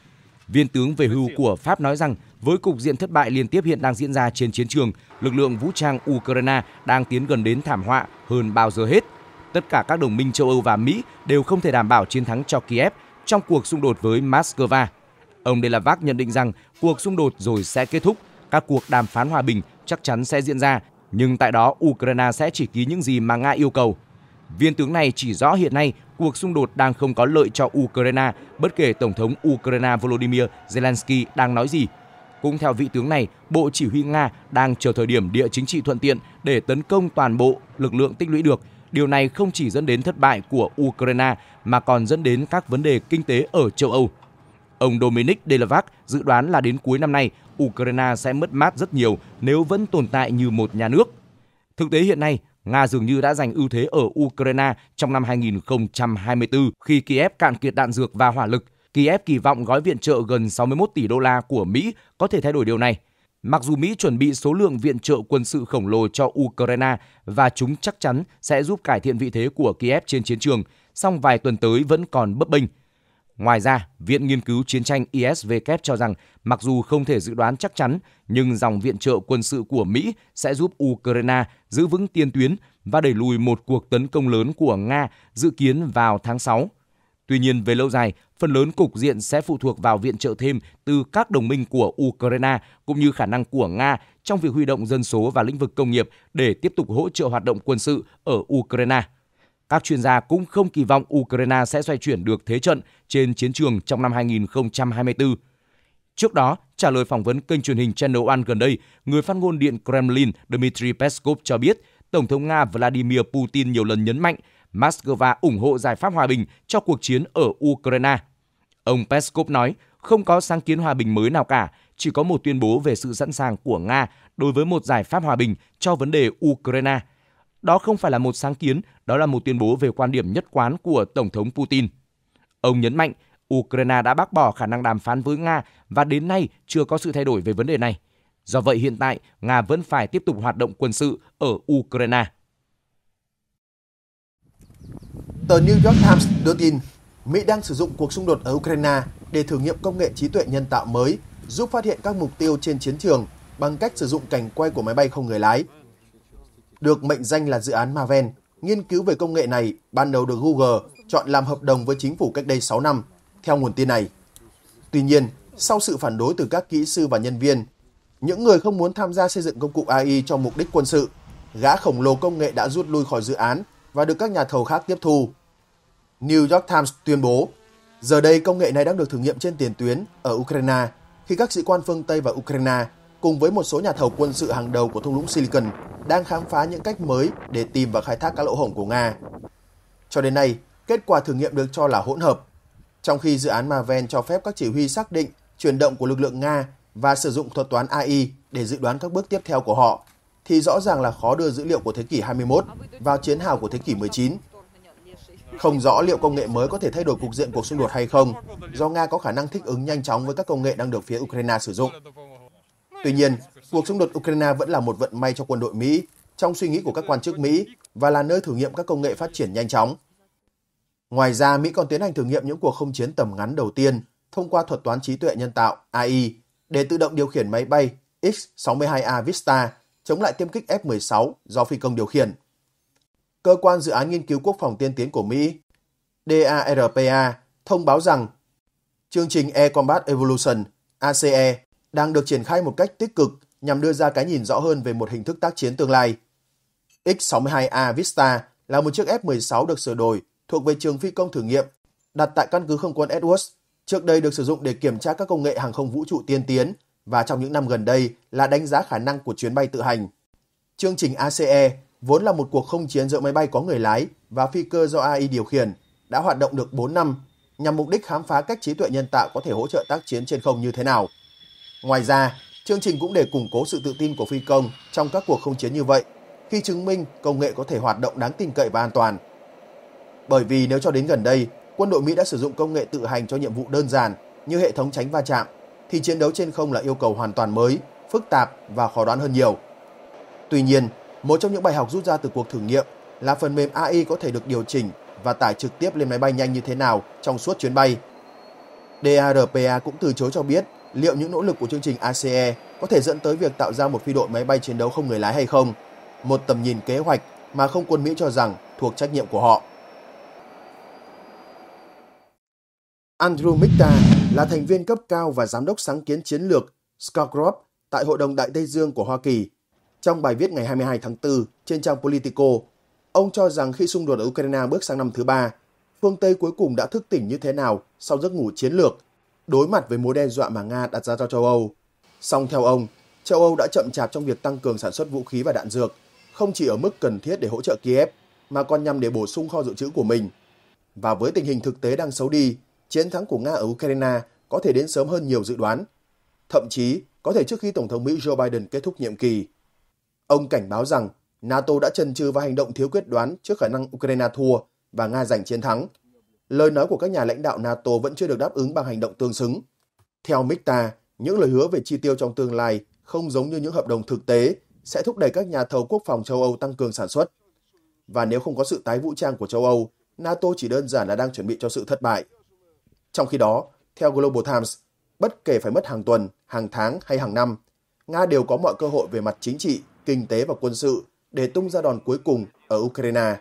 S3: Viên tướng về hưu của Pháp nói rằng với cục diện thất bại liên tiếp hiện đang diễn ra trên chiến trường, lực lượng vũ trang Ukraine đang tiến gần đến thảm họa hơn bao giờ hết. Tất cả các đồng minh châu Âu và Mỹ đều không thể đảm bảo chiến thắng cho Kiev trong cuộc xung đột với Moscow. Ông Delavac nhận định rằng cuộc xung đột rồi sẽ kết thúc, các cuộc đàm phán hòa bình chắc chắn sẽ diễn ra, nhưng tại đó Ukraine sẽ chỉ ký những gì mà Nga yêu cầu. Viên tướng này chỉ rõ hiện nay cuộc xung đột đang không có lợi cho Ukraine, bất kể Tổng thống Ukraine Volodymyr Zelensky đang nói gì cũng theo vị tướng này, Bộ Chỉ huy Nga đang chờ thời điểm địa chính trị thuận tiện để tấn công toàn bộ lực lượng tích lũy được. Điều này không chỉ dẫn đến thất bại của Ukraine mà còn dẫn đến các vấn đề kinh tế ở châu Âu. Ông Dominic delavac dự đoán là đến cuối năm nay, Ukraine sẽ mất mát rất nhiều nếu vẫn tồn tại như một nhà nước. Thực tế hiện nay, Nga dường như đã giành ưu thế ở Ukraine trong năm 2024 khi Kiev cạn kiệt đạn dược và hỏa lực Kiev kỳ vọng gói viện trợ gần 61 tỷ đô la của Mỹ có thể thay đổi điều này. Mặc dù Mỹ chuẩn bị số lượng viện trợ quân sự khổng lồ cho Ukraine và chúng chắc chắn sẽ giúp cải thiện vị thế của Kiev trên chiến trường, song vài tuần tới vẫn còn bất bình. Ngoài ra, Viện Nghiên cứu Chiến tranh ISW cho rằng mặc dù không thể dự đoán chắc chắn, nhưng dòng viện trợ quân sự của Mỹ sẽ giúp Ukraine giữ vững tiên tuyến và đẩy lùi một cuộc tấn công lớn của Nga dự kiến vào tháng 6. Tuy nhiên, về lâu dài, phần lớn cục diện sẽ phụ thuộc vào viện trợ thêm từ các đồng minh của Ukraine cũng như khả năng của Nga trong việc huy động dân số và lĩnh vực công nghiệp để tiếp tục hỗ trợ hoạt động quân sự ở Ukraine. Các chuyên gia cũng không kỳ vọng Ukraine sẽ xoay chuyển được thế trận trên chiến trường trong năm 2024. Trước đó, trả lời phỏng vấn kênh truyền hình Channel One gần đây, người phát ngôn Điện Kremlin Dmitry Peskov cho biết Tổng thống Nga Vladimir Putin nhiều lần nhấn mạnh Moscow ủng hộ giải pháp hòa bình cho cuộc chiến ở Ukraine. Ông Peskov nói, không có sáng kiến hòa bình mới nào cả, chỉ có một tuyên bố về sự sẵn sàng của Nga đối với một giải pháp hòa bình cho vấn đề Ukraine. Đó không phải là một sáng kiến, đó là một tuyên bố về quan điểm nhất quán của Tổng thống Putin. Ông nhấn mạnh, Ukraine đã bác bỏ khả năng đàm phán với Nga và đến nay chưa có sự thay đổi về vấn đề này. Do vậy hiện tại, Nga vẫn phải tiếp tục hoạt động quân sự ở Ukraine.
S1: Tờ New York Times đưa tin, Mỹ đang sử dụng cuộc xung đột ở Ukraine để thử nghiệm công nghệ trí tuệ nhân tạo mới giúp phát hiện các mục tiêu trên chiến trường bằng cách sử dụng cảnh quay của máy bay không người lái. Được mệnh danh là dự án Maven, nghiên cứu về công nghệ này ban đầu được Google chọn làm hợp đồng với chính phủ cách đây 6 năm, theo nguồn tin này. Tuy nhiên, sau sự phản đối từ các kỹ sư và nhân viên, những người không muốn tham gia xây dựng công cụ AI cho mục đích quân sự, gã khổng lồ công nghệ đã rút lui khỏi dự án và được các nhà thầu khác tiếp thu. New York Times tuyên bố, giờ đây công nghệ này đang được thử nghiệm trên tiền tuyến ở Ukraine khi các sĩ quan phương Tây và Ukraine cùng với một số nhà thầu quân sự hàng đầu của thung lũng Silicon đang khám phá những cách mới để tìm và khai thác các lỗ hổng của Nga. Cho đến nay, kết quả thử nghiệm được cho là hỗn hợp, trong khi dự án Maven cho phép các chỉ huy xác định chuyển động của lực lượng Nga và sử dụng thuật toán AI để dự đoán các bước tiếp theo của họ thì rõ ràng là khó đưa dữ liệu của thế kỷ 21 vào chiến hào của thế kỷ 19. Không rõ liệu công nghệ mới có thể thay đổi cục diện cuộc xung đột hay không, do Nga có khả năng thích ứng nhanh chóng với các công nghệ đang được phía Ukraine sử dụng. Tuy nhiên, cuộc xung đột Ukraine vẫn là một vận may cho quân đội Mỹ trong suy nghĩ của các quan chức Mỹ và là nơi thử nghiệm các công nghệ phát triển nhanh chóng. Ngoài ra, Mỹ còn tiến hành thử nghiệm những cuộc không chiến tầm ngắn đầu tiên thông qua thuật toán trí tuệ nhân tạo AI để tự động điều khiển máy bay X-62A Vista chống lại tiêm kích F-16 do phi công điều khiển. Cơ quan Dự án Nghiên cứu Quốc phòng tiên tiến của Mỹ DARPA thông báo rằng chương trình Air Combat Evolution ACE đang được triển khai một cách tích cực nhằm đưa ra cái nhìn rõ hơn về một hình thức tác chiến tương lai. X-62A Vista là một chiếc F-16 được sửa đổi thuộc về trường phi công thử nghiệm đặt tại căn cứ không quân Edwards, trước đây được sử dụng để kiểm tra các công nghệ hàng không vũ trụ tiên tiến và trong những năm gần đây là đánh giá khả năng của chuyến bay tự hành. Chương trình ACE vốn là một cuộc không chiến giữa máy bay có người lái và phi cơ do AI điều khiển, đã hoạt động được 4 năm nhằm mục đích khám phá cách trí tuệ nhân tạo có thể hỗ trợ tác chiến trên không như thế nào. Ngoài ra, chương trình cũng để củng cố sự tự tin của phi công trong các cuộc không chiến như vậy khi chứng minh công nghệ có thể hoạt động đáng tin cậy và an toàn. Bởi vì nếu cho đến gần đây, quân đội Mỹ đã sử dụng công nghệ tự hành cho nhiệm vụ đơn giản như hệ thống tránh va chạm thì chiến đấu trên không là yêu cầu hoàn toàn mới, phức tạp và khó đoán hơn nhiều. Tuy nhiên, một trong những bài học rút ra từ cuộc thử nghiệm là phần mềm AI có thể được điều chỉnh và tải trực tiếp lên máy bay nhanh như thế nào trong suốt chuyến bay. DARPA cũng từ chối cho biết liệu những nỗ lực của chương trình ACE có thể dẫn tới việc tạo ra một phi đội máy bay chiến đấu không người lái hay không, một tầm nhìn kế hoạch mà không quân Mỹ cho rằng thuộc trách nhiệm của họ. Andrew Mikta là thành viên cấp cao và giám đốc sáng kiến chiến lược Scargrove tại Hội đồng Đại Tây Dương của Hoa Kỳ. Trong bài viết ngày 22 tháng 4 trên trang Politico, ông cho rằng khi xung đột ở Ukraine bước sang năm thứ ba, phương Tây cuối cùng đã thức tỉnh như thế nào sau giấc ngủ chiến lược, đối mặt với mối đe dọa mà Nga đặt ra cho châu Âu. Song theo ông, châu Âu đã chậm chạp trong việc tăng cường sản xuất vũ khí và đạn dược, không chỉ ở mức cần thiết để hỗ trợ Kiev, mà còn nhằm để bổ sung kho dự trữ của mình. Và với tình hình thực tế đang xấu đi, chiến thắng của Nga ở Ukraine có thể đến sớm hơn nhiều dự đoán, thậm chí có thể trước khi Tổng thống Mỹ Joe Biden kết thúc nhiệm kỳ. Ông cảnh báo rằng NATO đã chần chừ và hành động thiếu quyết đoán trước khả năng Ukraine thua và Nga giành chiến thắng. Lời nói của các nhà lãnh đạo NATO vẫn chưa được đáp ứng bằng hành động tương xứng. Theo Mikta, những lời hứa về chi tiêu trong tương lai không giống như những hợp đồng thực tế sẽ thúc đẩy các nhà thầu quốc phòng châu Âu tăng cường sản xuất. Và nếu không có sự tái vũ trang của châu Âu, NATO chỉ đơn giản là đang chuẩn bị cho sự thất bại. Trong khi đó, theo Global Times, bất kể phải mất hàng tuần, hàng tháng hay hàng năm, Nga đều có mọi cơ hội về mặt chính trị, kinh tế và quân sự để tung ra đòn cuối cùng ở Ukraine.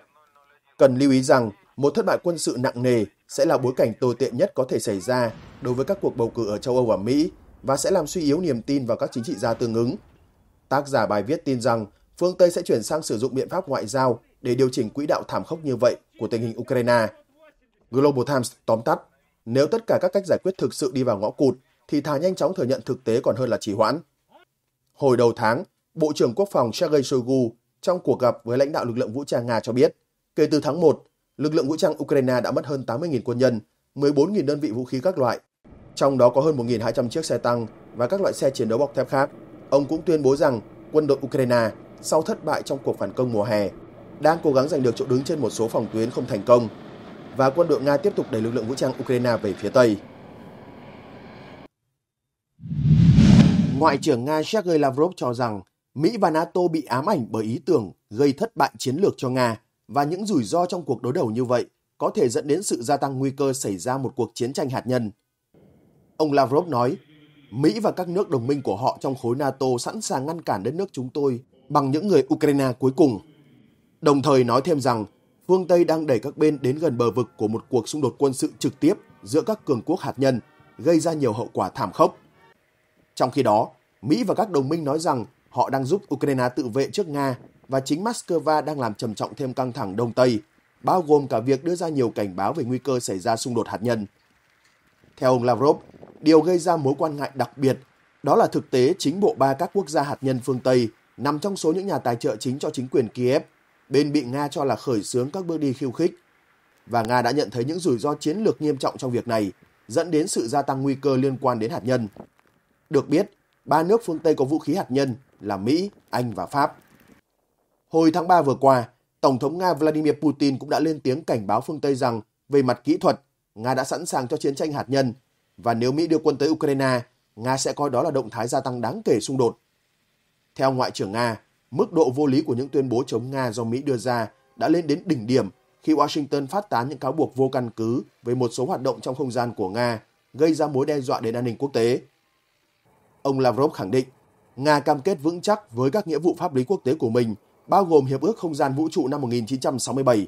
S1: Cần lưu ý rằng một thất bại quân sự nặng nề sẽ là bối cảnh tồi tệ nhất có thể xảy ra đối với các cuộc bầu cử ở châu Âu và Mỹ và sẽ làm suy yếu niềm tin vào các chính trị gia tương ứng. Tác giả bài viết tin rằng phương Tây sẽ chuyển sang sử dụng biện pháp ngoại giao để điều chỉnh quỹ đạo thảm khốc như vậy của tình hình Ukraine. Global Times tóm tắt nếu tất cả các cách giải quyết thực sự đi vào ngõ cụt, thì thà nhanh chóng thừa nhận thực tế còn hơn là trì hoãn. Hồi đầu tháng, Bộ trưởng Quốc phòng Sergei Shoigu trong cuộc gặp với lãnh đạo lực lượng vũ trang Nga cho biết, kể từ tháng 1, lực lượng vũ trang Ukraine đã mất hơn 80.000 quân nhân, 14.000 đơn vị vũ khí các loại, trong đó có hơn 1.200 chiếc xe tăng và các loại xe chiến đấu bọc thép khác. Ông cũng tuyên bố rằng quân đội Ukraine sau thất bại trong cuộc phản công mùa hè đang cố gắng giành được chỗ đứng trên một số phòng tuyến không thành công và quân đội Nga tiếp tục đẩy lực lượng vũ trang Ukraine về phía Tây. Ngoại trưởng Nga Sergei Lavrov cho rằng Mỹ và NATO bị ám ảnh bởi ý tưởng gây thất bại chiến lược cho Nga và những rủi ro trong cuộc đối đầu như vậy có thể dẫn đến sự gia tăng nguy cơ xảy ra một cuộc chiến tranh hạt nhân. Ông Lavrov nói, Mỹ và các nước đồng minh của họ trong khối NATO sẵn sàng ngăn cản đất nước chúng tôi bằng những người Ukraine cuối cùng. Đồng thời nói thêm rằng phương Tây đang đẩy các bên đến gần bờ vực của một cuộc xung đột quân sự trực tiếp giữa các cường quốc hạt nhân, gây ra nhiều hậu quả thảm khốc. Trong khi đó, Mỹ và các đồng minh nói rằng họ đang giúp Ukraine tự vệ trước Nga và chính Moscow đang làm trầm trọng thêm căng thẳng Đông Tây, bao gồm cả việc đưa ra nhiều cảnh báo về nguy cơ xảy ra xung đột hạt nhân. Theo ông Lavrov, điều gây ra mối quan ngại đặc biệt đó là thực tế chính bộ ba các quốc gia hạt nhân phương Tây nằm trong số những nhà tài trợ chính cho chính quyền Kiev bên bị Nga cho là khởi xướng các bước đi khiêu khích. Và Nga đã nhận thấy những rủi ro chiến lược nghiêm trọng trong việc này, dẫn đến sự gia tăng nguy cơ liên quan đến hạt nhân. Được biết, ba nước phương Tây có vũ khí hạt nhân là Mỹ, Anh và Pháp. Hồi tháng 3 vừa qua, Tổng thống Nga Vladimir Putin cũng đã lên tiếng cảnh báo phương Tây rằng về mặt kỹ thuật, Nga đã sẵn sàng cho chiến tranh hạt nhân và nếu Mỹ đưa quân tới Ukraine, Nga sẽ coi đó là động thái gia tăng đáng kể xung đột. Theo Ngoại trưởng Nga, Mức độ vô lý của những tuyên bố chống Nga do Mỹ đưa ra đã lên đến đỉnh điểm khi Washington phát tán những cáo buộc vô căn cứ về một số hoạt động trong không gian của Nga, gây ra mối đe dọa đến an ninh quốc tế. Ông Lavrov khẳng định, Nga cam kết vững chắc với các nghĩa vụ pháp lý quốc tế của mình, bao gồm Hiệp ước Không gian Vũ trụ năm 1967,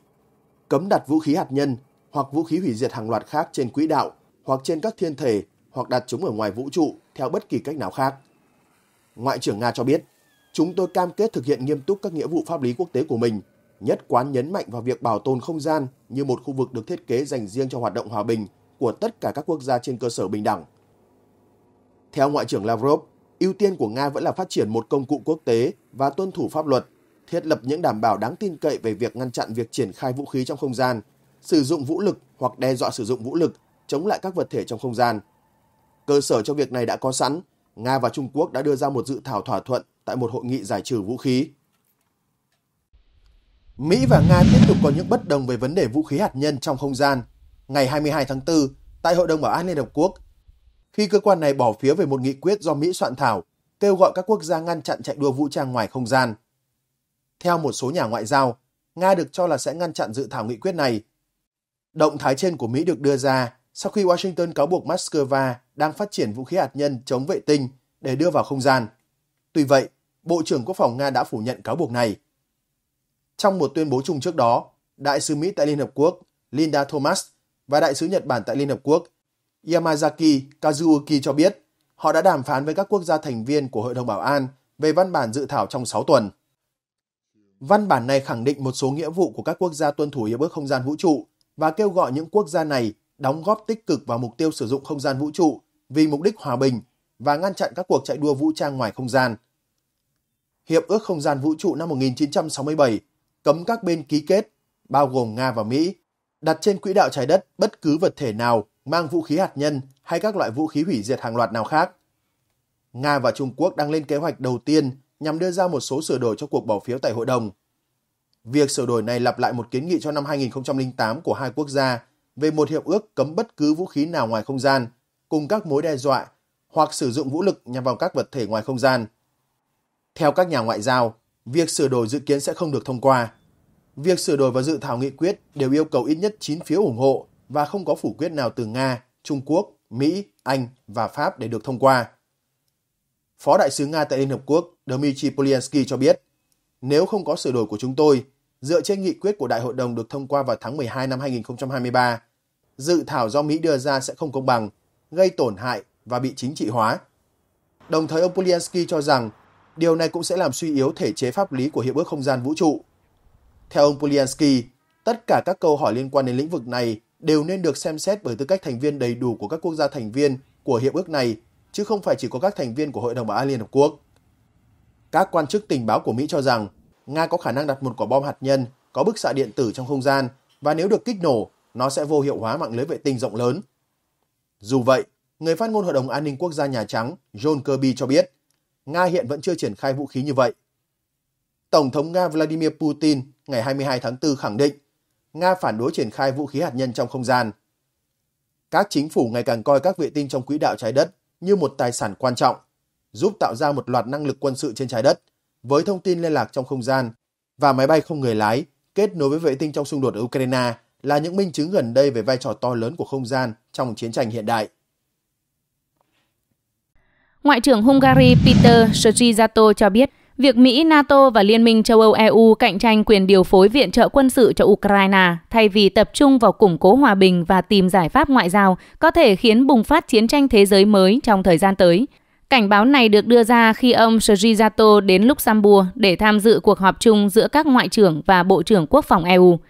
S1: cấm đặt vũ khí hạt nhân hoặc vũ khí hủy diệt hàng loạt khác trên quỹ đạo hoặc trên các thiên thể hoặc đặt chúng ở ngoài vũ trụ theo bất kỳ cách nào khác. Ngoại trưởng Nga cho biết, Chúng tôi cam kết thực hiện nghiêm túc các nghĩa vụ pháp lý quốc tế của mình, nhất quán nhấn mạnh vào việc bảo tồn không gian như một khu vực được thiết kế dành riêng cho hoạt động hòa bình của tất cả các quốc gia trên cơ sở bình đẳng. Theo Ngoại trưởng Lavrov, ưu tiên của Nga vẫn là phát triển một công cụ quốc tế và tuân thủ pháp luật, thiết lập những đảm bảo đáng tin cậy về việc ngăn chặn việc triển khai vũ khí trong không gian, sử dụng vũ lực hoặc đe dọa sử dụng vũ lực chống lại các vật thể trong không gian. Cơ sở cho việc này đã có sẵn Nga và Trung Quốc đã đưa ra một dự thảo thỏa thuận tại một hội nghị giải trừ vũ khí. Mỹ và Nga tiếp tục có những bất đồng về vấn đề vũ khí hạt nhân trong không gian. Ngày 22 tháng 4, tại Hội đồng Bảo an Liên Hợp Quốc, khi cơ quan này bỏ phiếu về một nghị quyết do Mỹ soạn thảo kêu gọi các quốc gia ngăn chặn chạy đua vũ trang ngoài không gian. Theo một số nhà ngoại giao, Nga được cho là sẽ ngăn chặn dự thảo nghị quyết này. Động thái trên của Mỹ được đưa ra sau khi Washington cáo buộc Moscow đang phát triển vũ khí hạt nhân chống vệ tinh để đưa vào không gian. Tuy vậy, Bộ trưởng Quốc phòng Nga đã phủ nhận cáo buộc này. Trong một tuyên bố chung trước đó, Đại sứ Mỹ tại Liên Hợp Quốc Linda Thomas và Đại sứ Nhật Bản tại Liên Hợp Quốc Yamazaki Kazuki cho biết họ đã đàm phán với các quốc gia thành viên của Hội đồng Bảo an về văn bản dự thảo trong 6 tuần. Văn bản này khẳng định một số nghĩa vụ của các quốc gia tuân thủ Hiệp ước Không gian Vũ trụ và kêu gọi những quốc gia này đóng góp tích cực vào mục tiêu sử dụng không gian vũ trụ vì mục đích hòa bình và ngăn chặn các cuộc chạy đua vũ trang ngoài không gian. Hiệp ước Không gian Vũ trụ năm 1967 cấm các bên ký kết, bao gồm Nga và Mỹ, đặt trên quỹ đạo trái đất bất cứ vật thể nào mang vũ khí hạt nhân hay các loại vũ khí hủy diệt hàng loạt nào khác. Nga và Trung Quốc đang lên kế hoạch đầu tiên nhằm đưa ra một số sửa đổi cho cuộc bỏ phiếu tại hội đồng. Việc sửa đổi này lặp lại một kiến nghị cho năm 2008 của hai quốc gia về một hiệp ước cấm bất cứ vũ khí nào ngoài không gian cùng các mối đe dọa hoặc sử dụng vũ lực nhằm vào các vật thể ngoài không gian. Theo các nhà ngoại giao, việc sửa đổi dự kiến sẽ không được thông qua. Việc sửa đổi và dự thảo nghị quyết đều yêu cầu ít nhất 9 phiếu ủng hộ và không có phủ quyết nào từ Nga, Trung Quốc, Mỹ, Anh và Pháp để được thông qua. Phó Đại sứ Nga tại Liên Hợp Quốc Dmitry Polyansky cho biết, nếu không có sửa đổi của chúng tôi, dựa trên nghị quyết của Đại hội đồng được thông qua vào tháng 12 năm 2023, dự thảo do Mỹ đưa ra sẽ không công bằng gây tổn hại và bị chính trị hóa. Đồng thời ông Polyansky cho rằng điều này cũng sẽ làm suy yếu thể chế pháp lý của Hiệp ước Không gian Vũ trụ. Theo ông Polyansky, tất cả các câu hỏi liên quan đến lĩnh vực này đều nên được xem xét bởi tư cách thành viên đầy đủ của các quốc gia thành viên của Hiệp ước này, chứ không phải chỉ có các thành viên của Hội đồng Bảo an Liên Hợp Quốc. Các quan chức tình báo của Mỹ cho rằng Nga có khả năng đặt một quả bom hạt nhân có bức xạ điện tử trong không gian và nếu được kích nổ, nó sẽ vô hiệu hóa mạng lưới vệ tinh rộng lớn dù vậy, người phát ngôn Hội đồng An ninh Quốc gia Nhà Trắng John Kirby cho biết, Nga hiện vẫn chưa triển khai vũ khí như vậy. Tổng thống Nga Vladimir Putin ngày 22 tháng 4 khẳng định Nga phản đối triển khai vũ khí hạt nhân trong không gian. Các chính phủ ngày càng coi các vệ tinh trong quỹ đạo trái đất như một tài sản quan trọng, giúp tạo ra một loạt năng lực quân sự trên trái đất với thông tin liên lạc trong không gian và máy bay không người lái kết nối với vệ tinh trong xung đột ở Ukraine là những minh chứng gần đây về vai trò to lớn của không gian trong chiến tranh hiện đại.
S4: Ngoại trưởng Hungary Peter Szijjato cho biết, việc Mỹ, NATO và Liên minh châu Âu EU cạnh tranh quyền điều phối viện trợ quân sự cho Ukraine thay vì tập trung vào củng cố hòa bình và tìm giải pháp ngoại giao có thể khiến bùng phát chiến tranh thế giới mới trong thời gian tới. Cảnh báo này được đưa ra khi ông Szijjato đến Luxembourg để tham dự cuộc họp chung giữa các ngoại trưởng và bộ trưởng quốc phòng EU –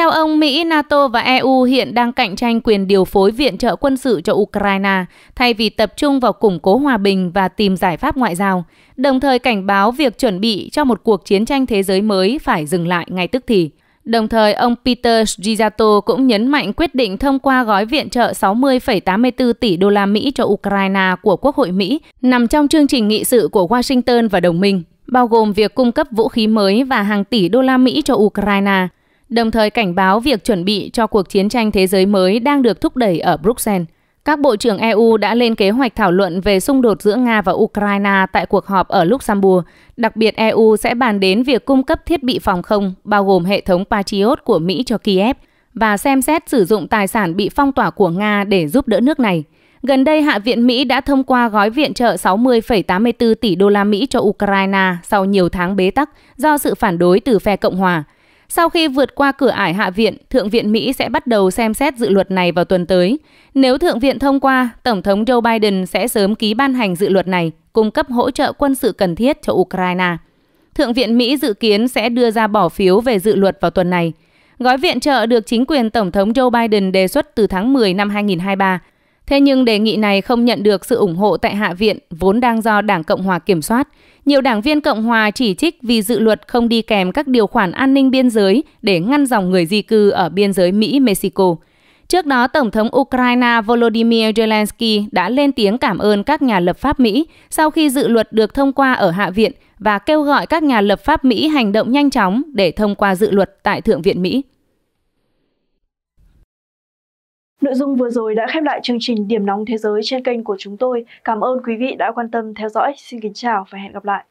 S4: theo ông, Mỹ, NATO và EU hiện đang cạnh tranh quyền điều phối viện trợ quân sự cho Ukraine thay vì tập trung vào củng cố hòa bình và tìm giải pháp ngoại giao, đồng thời cảnh báo việc chuẩn bị cho một cuộc chiến tranh thế giới mới phải dừng lại ngay tức thì. Đồng thời, ông Peter Gizato cũng nhấn mạnh quyết định thông qua gói viện trợ 60,84 tỷ đô la Mỹ cho Ukraine của Quốc hội Mỹ nằm trong chương trình nghị sự của Washington và đồng minh, bao gồm việc cung cấp vũ khí mới và hàng tỷ đô la Mỹ cho Ukraine – đồng thời cảnh báo việc chuẩn bị cho cuộc chiến tranh thế giới mới đang được thúc đẩy ở Bruxelles. Các bộ trưởng EU đã lên kế hoạch thảo luận về xung đột giữa Nga và Ukraine tại cuộc họp ở Luxembourg. Đặc biệt, EU sẽ bàn đến việc cung cấp thiết bị phòng không, bao gồm hệ thống Patriot của Mỹ cho Kiev, và xem xét sử dụng tài sản bị phong tỏa của Nga để giúp đỡ nước này. Gần đây, Hạ viện Mỹ đã thông qua gói viện trợ 60,84 tỷ đô la Mỹ cho Ukraine sau nhiều tháng bế tắc do sự phản đối từ phe Cộng hòa – sau khi vượt qua cửa ải Hạ viện, Thượng viện Mỹ sẽ bắt đầu xem xét dự luật này vào tuần tới. Nếu Thượng viện thông qua, Tổng thống Joe Biden sẽ sớm ký ban hành dự luật này, cung cấp hỗ trợ quân sự cần thiết cho Ukraine. Thượng viện Mỹ dự kiến sẽ đưa ra bỏ phiếu về dự luật vào tuần này. Gói viện trợ được chính quyền Tổng thống Joe Biden đề xuất từ tháng 10 năm 2023. Thế nhưng đề nghị này không nhận được sự ủng hộ tại Hạ viện, vốn đang do Đảng Cộng hòa kiểm soát – nhiều đảng viên Cộng Hòa chỉ trích vì dự luật không đi kèm các điều khoản an ninh biên giới để ngăn dòng người di cư ở biên giới Mỹ-Mexico. Trước đó, Tổng thống Ukraine Volodymyr Zelensky đã lên tiếng cảm ơn các nhà lập pháp Mỹ sau khi dự luật được thông qua ở Hạ viện và kêu gọi các nhà lập pháp Mỹ hành động nhanh chóng để thông qua dự luật tại Thượng viện Mỹ.
S2: Nội dung vừa rồi đã khép lại chương trình Điểm nóng thế giới trên kênh của chúng tôi. Cảm ơn quý vị đã quan tâm theo dõi. Xin kính chào và hẹn gặp lại.